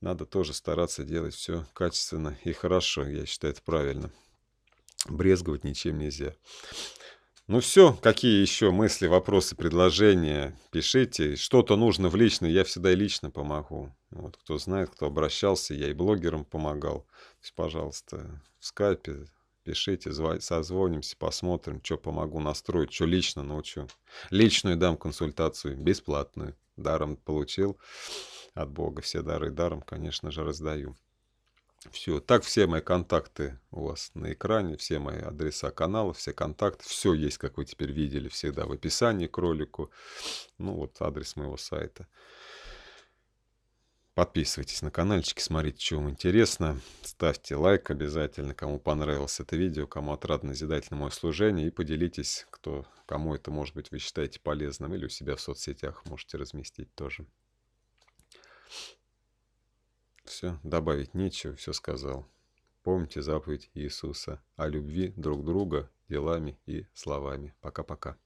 Надо тоже стараться делать все качественно и хорошо, я считаю это правильно. Брезговать ничем нельзя. Ну все, какие еще мысли, вопросы, предложения, пишите. Что-то нужно в личное, я всегда и лично помогу. Вот кто знает, кто обращался, я и блогерам помогал. То есть, пожалуйста, в скайпе, пишите, созвонимся, посмотрим, что помогу настроить, что лично научу. Личную дам консультацию, бесплатную. Даром получил от Бога все дары даром, конечно же, раздаю. Все, так все мои контакты у вас на экране, все мои адреса канала, все контакты, все есть, как вы теперь видели, всегда в описании к ролику. Ну вот адрес моего сайта. Подписывайтесь на каналчик, смотрите, что вам интересно. Ставьте лайк обязательно, кому понравилось это видео, кому отрадно назидательно мое служение. И поделитесь, кто, кому это, может быть, вы считаете полезным. Или у себя в соцсетях можете разместить тоже. Все, добавить нечего, все сказал. Помните заповедь Иисуса о любви друг друга делами и словами. Пока-пока.